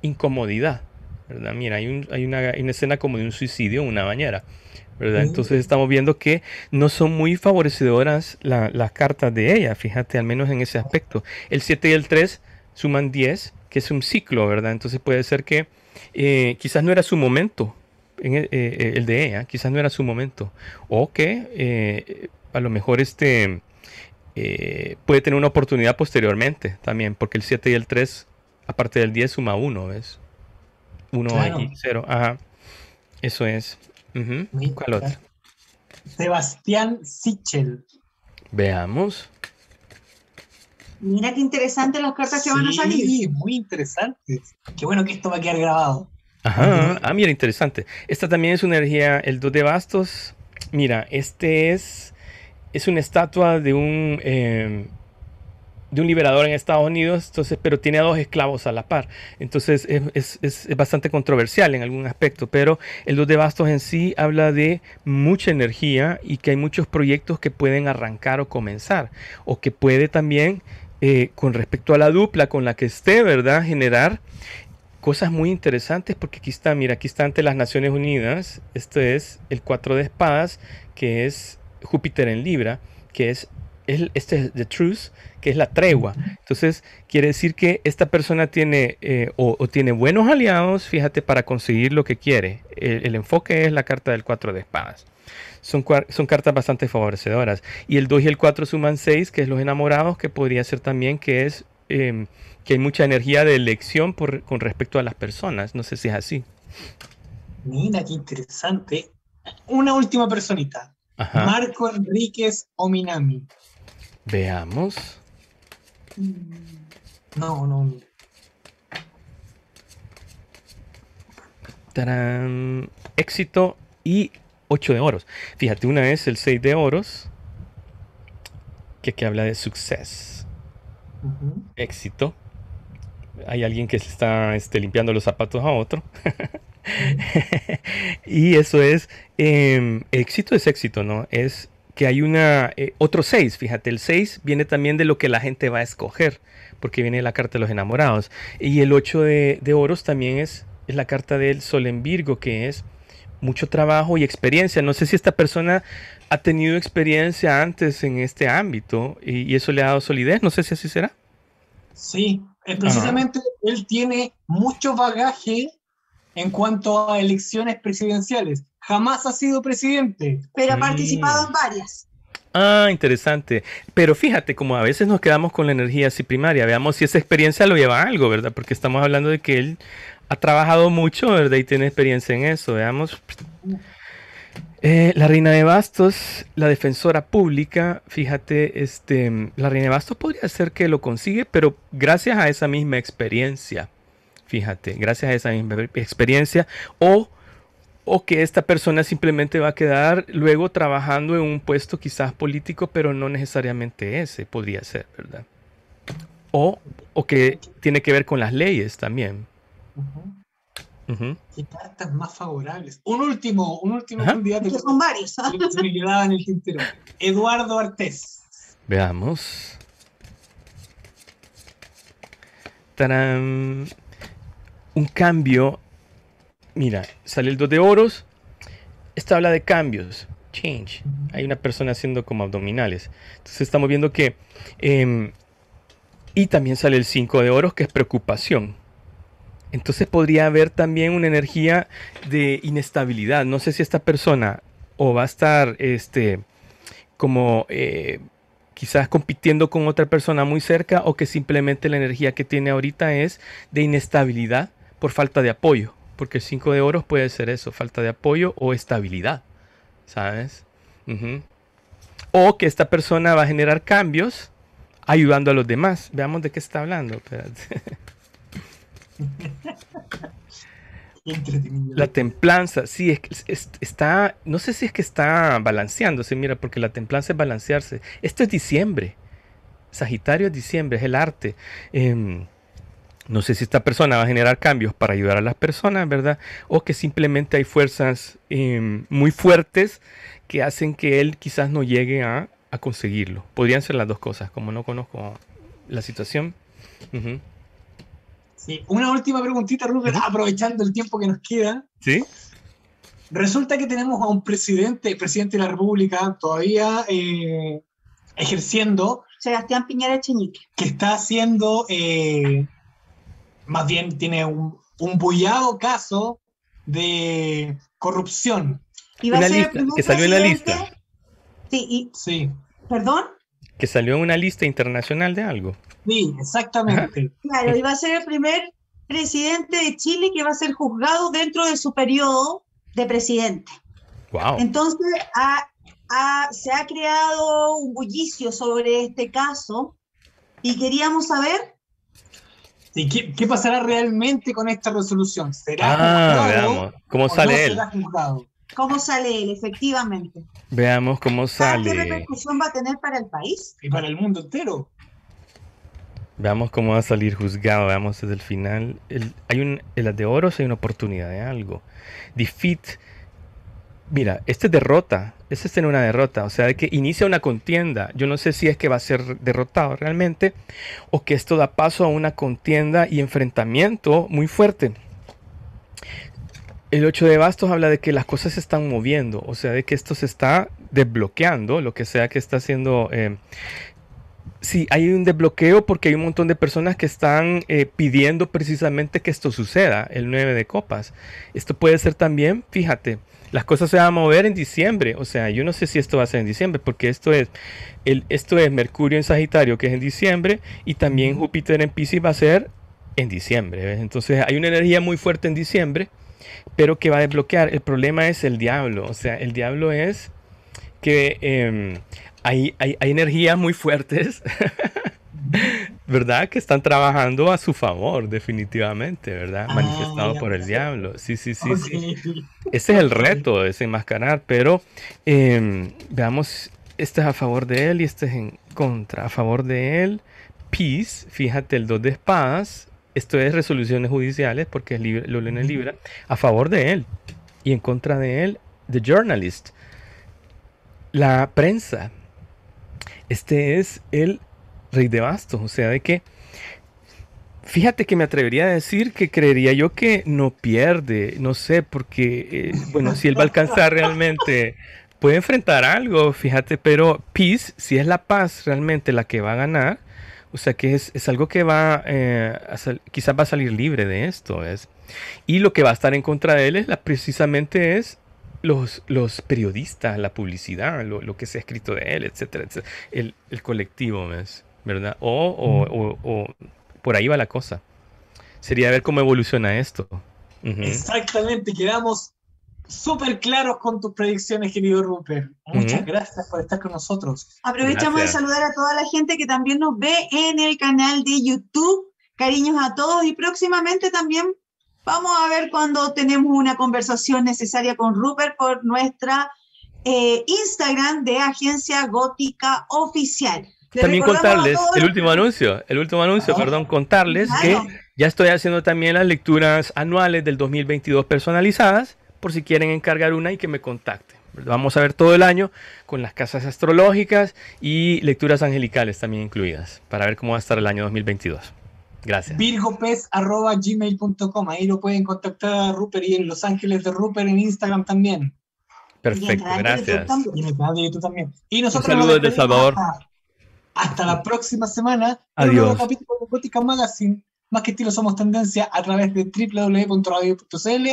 incomodidad. ¿verdad? Mira, hay, un, hay, una, escena como de un suicidio en una bañera. ¿verdad? Mm. Entonces estamos viendo que no son muy favorecedoras las cartas de ella, fíjate, al menos en ese aspecto. El 7 y el 3 suman 10, que es un ciclo, ¿verdad? Entonces puede ser que eh, quizás no era su momento, e, eh, eh, el, de ella, quizás no era su momento, o que a lo mejor este puede tener una oportunidad posteriormente también, porque el 7 y el 3, aparte del 10, suma 1, ¿ves? 1 0 ajá. Eso es. ¿Cuál Sebastián Sichel. Veamos. Mira qué interesante las cartas que van a salir. Sí, muy interesantes. Qué bueno que esto va a quedar grabado. Ajá, ah, mira, interesante. Esta también es una energía, el 2 de bastos. Mira, este es, es una estatua de un eh, de un liberador en Estados Unidos, entonces, pero tiene a dos esclavos a la par. Entonces es, bastante controversial en algún aspecto, pero el dos de bastos en sí habla de mucha energía y que hay muchos proyectos que pueden arrancar o comenzar, o que puede también, eh, con respecto a la dupla con la que esté, ¿verdad?, generar cosas muy interesantes porque aquí está, mira, aquí está ante las Naciones Unidas, este es el 4 de espadas, que es Júpiter en Libra, que es este es the truth, que es la tregua. Entonces, quiere decir que esta persona tiene eh, o, tiene buenos aliados, fíjate, para conseguir lo que quiere. El, enfoque es la carta del cuatro de espadas. Son, son, cartas bastante favorecedoras. Y el 2 y el 4 suman 6, que es los enamorados, que podría ser también que es em, que hay mucha energía de elección con respecto a las personas. No sé si es así. Mira, qué interesante. Una última personita. Marco Enríquez Ominami. Veamos. No, no. Éxito y 8 de oros. Fíjate, una es el 6 de oros, que que habla de success. Éxito. Hay alguien que se está este, limpiando los zapatos a otro. <laughs> y eso es. Em, éxito es éxito, ¿no? Es que hay una, eh, otro 6, fíjate, el 6 viene también de lo que la gente va a escoger, porque viene la carta de los enamorados. Y el 8 de, oros también es, es la carta del sol en Virgo, que es mucho trabajo y experiencia. No sé si esta persona ha tenido experiencia antes en este ámbito y, eso le ha dado solidez, no sé si así será. Sí, eh, precisamente él tiene mucho bagaje en cuanto a elecciones presidenciales, jamás ha sido presidente. Pero ha participado en varias. Ah, interesante. Pero fíjate, como a veces nos quedamos con la energía así primaria, veamos si esa experiencia lo lleva a algo, ¿verdad? Porque estamos hablando de que él ha trabajado mucho, ¿verdad? Y tiene experiencia en eso, veamos. Eh, la reina de bastos, la defensora pública, fíjate, este, la reina de bastos podría ser que lo consigue, pero gracias a esa misma experiencia. Fíjate, gracias a esa experiencia. O, o que esta persona simplemente va a quedar luego trabajando en un puesto quizás político, pero no necesariamente ese, podría ser, ¿verdad? O, o que tiene que ver con las leyes también. y cartas más favorables? Un último, un último candidato. Son varios. Eduardo Artés. Veamos. Tarán cambio. Mira, sale el 2 de oros. Esta habla de cambios. Change. Hay una persona haciendo como abdominales. Entonces estamos viendo que... Em, y también sale el 5 de oros, que es preocupación. Entonces podría haber también una energía de inestabilidad. No sé si esta persona o va a estar este, como eh, quizás compitiendo con otra persona muy cerca o que simplemente la energía que tiene ahorita es de inestabilidad por falta de apoyo, porque el 5 de oros puede ser eso, falta de apoyo o estabilidad, ¿sabes? O que esta persona va a generar cambios ayudando a los demás. Veamos de qué está hablando. <laughs> La templanza, sí, es, está, no sé si es que está balanceándose, mira, porque la templanza es balancearse. Esto es diciembre, Sagitario es diciembre, es el arte. Em, no sé si esta persona va a generar cambios para ayudar a las personas, ¿verdad? O que simplemente hay fuerzas em, muy fuertes que hacen que él quizás no llegue a, conseguirlo. Podrían ser las dos cosas, como no conozco la situación. Sí, una última preguntita, Rupert, aprovechando el tiempo que nos queda. Sí. Resulta que tenemos a un presidente, presidente de la República, todavía eh, ejerciendo. Sebastián Piñera Chiñique Que está haciendo eh, más bien tiene un, bullado caso de corrupción. que salió en la lista. Sí, y, sí. ¿Perdón? Que salió en una lista internacional de algo. Sí, exactamente. Claro, y va a ser el primer presidente de Chile que va a ser juzgado dentro de su periodo de presidente. Wow. Entonces, se ha creado un bullicio sobre este caso y queríamos saber qué, pasará realmente con esta resolución? ¿Será ah, juzgado ¿Cómo sale él? ¿Cómo sale él, efectivamente? Veamos cómo sale. ¿Qué repercusión va a tener para el país? Y para el mundo entero. Veamos cómo va a salir juzgado, veamos desde el final. hay un, en las de oro, hay una oportunidad de algo. Defeat mira, este es derrota, este es tener una derrota, o sea, de que inicia una contienda. Yo no sé si es que va a ser derrotado realmente o que esto da paso a una contienda y enfrentamiento muy fuerte. El 8 de bastos habla de que las cosas se están moviendo, o sea, de que esto se está desbloqueando, lo que sea que está haciendo. Eh, sí, hay un desbloqueo porque hay un montón de personas que están eh, pidiendo precisamente que esto suceda, el 9 de copas. Esto puede ser también, fíjate, las cosas se van a mover en diciembre. O sea, yo no sé si esto va a ser en diciembre, porque esto es, el, esto Mercurio en Sagitario, que es en diciembre, y también Júpiter en Pisces va a ser en diciembre. Entonces hay una energía muy fuerte en diciembre, pero que va a desbloquear. El problema es el diablo. O sea, el diablo es que em, hay, hay, hay energías muy fuertes <laughs> ¿Verdad? Que están trabajando a su favor, definitivamente, ¿verdad? Ah, Manifestado por el diablo. Sí, sí, sí, Ese es el reto, ese enmascarar, pero em, veamos, este es a favor de él y este es en contra. A favor de él, peace, fíjate, el dos de espadas, esto es resoluciones judiciales porque es libre, lo leen en Libra, a favor de él y en contra de él, The Journalist, la prensa. Este es el rey de bastos. O sea, de que, fíjate que me atrevería a decir que creería yo que no pierde, no sé, porque, eh, bueno, si él va a alcanzar realmente, puede enfrentar algo, fíjate, pero Peace, si es la paz realmente la que va a ganar, o sea que es, algo que va, eh, quizás va a salir libre de esto, es. Y lo que va a estar en contra de él es la, precisamente es los, los periodistas, la publicidad, lo, que se ha escrito de él, etcétera, etcétera el, el colectivo, ¿ves? ¿verdad? O, por ahí va la cosa. Sería ver cómo evoluciona esto. Exactamente, quedamos súper claros con tus predicciones, querido Rupert. Muchas gracias por estar con nosotros. Aprovechamos de saludar a toda la gente que también nos ve en el canal de YouTube. Cariños a todos y próximamente también vamos a ver cuando tenemos una conversación necesaria con Rupert por nuestra eh, Instagram de Agencia Gótica Oficial también contarles el último anuncio, el último anuncio, perdón, contarles que ya estoy haciendo también las lecturas anuales del 2022 personalizadas, por si quieren encargar una y que me contacten. Vamos a ver todo el año con las casas astrológicas y lecturas angelicales también incluidas, para ver cómo va a estar el año 2022. Gracias. virgopes.gmail.com, ahí lo pueden contactar a Rupert y en Los Ángeles de Rupert en Instagram también. Perfecto, gracias. y, YouTube también. y nosotros Un saludo desde Salvador. Hasta la próxima semana. Adiós. En un nuevo capítulo de Gótica Magazine. Más que estilo somos tendencia a través de www.radio.cl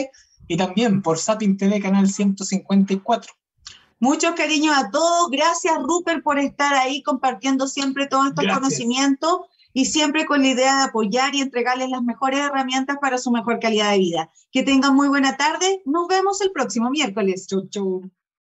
y también por Sapin TV canal 154. Muchos cariños a todos. Gracias Rupert por estar ahí compartiendo siempre todos estos conocimiento conocimientos y siempre con la idea de apoyar y entregarles las mejores herramientas para su mejor calidad de vida. Que tengan muy buena tarde. Nos vemos el próximo miércoles. Chau, chau.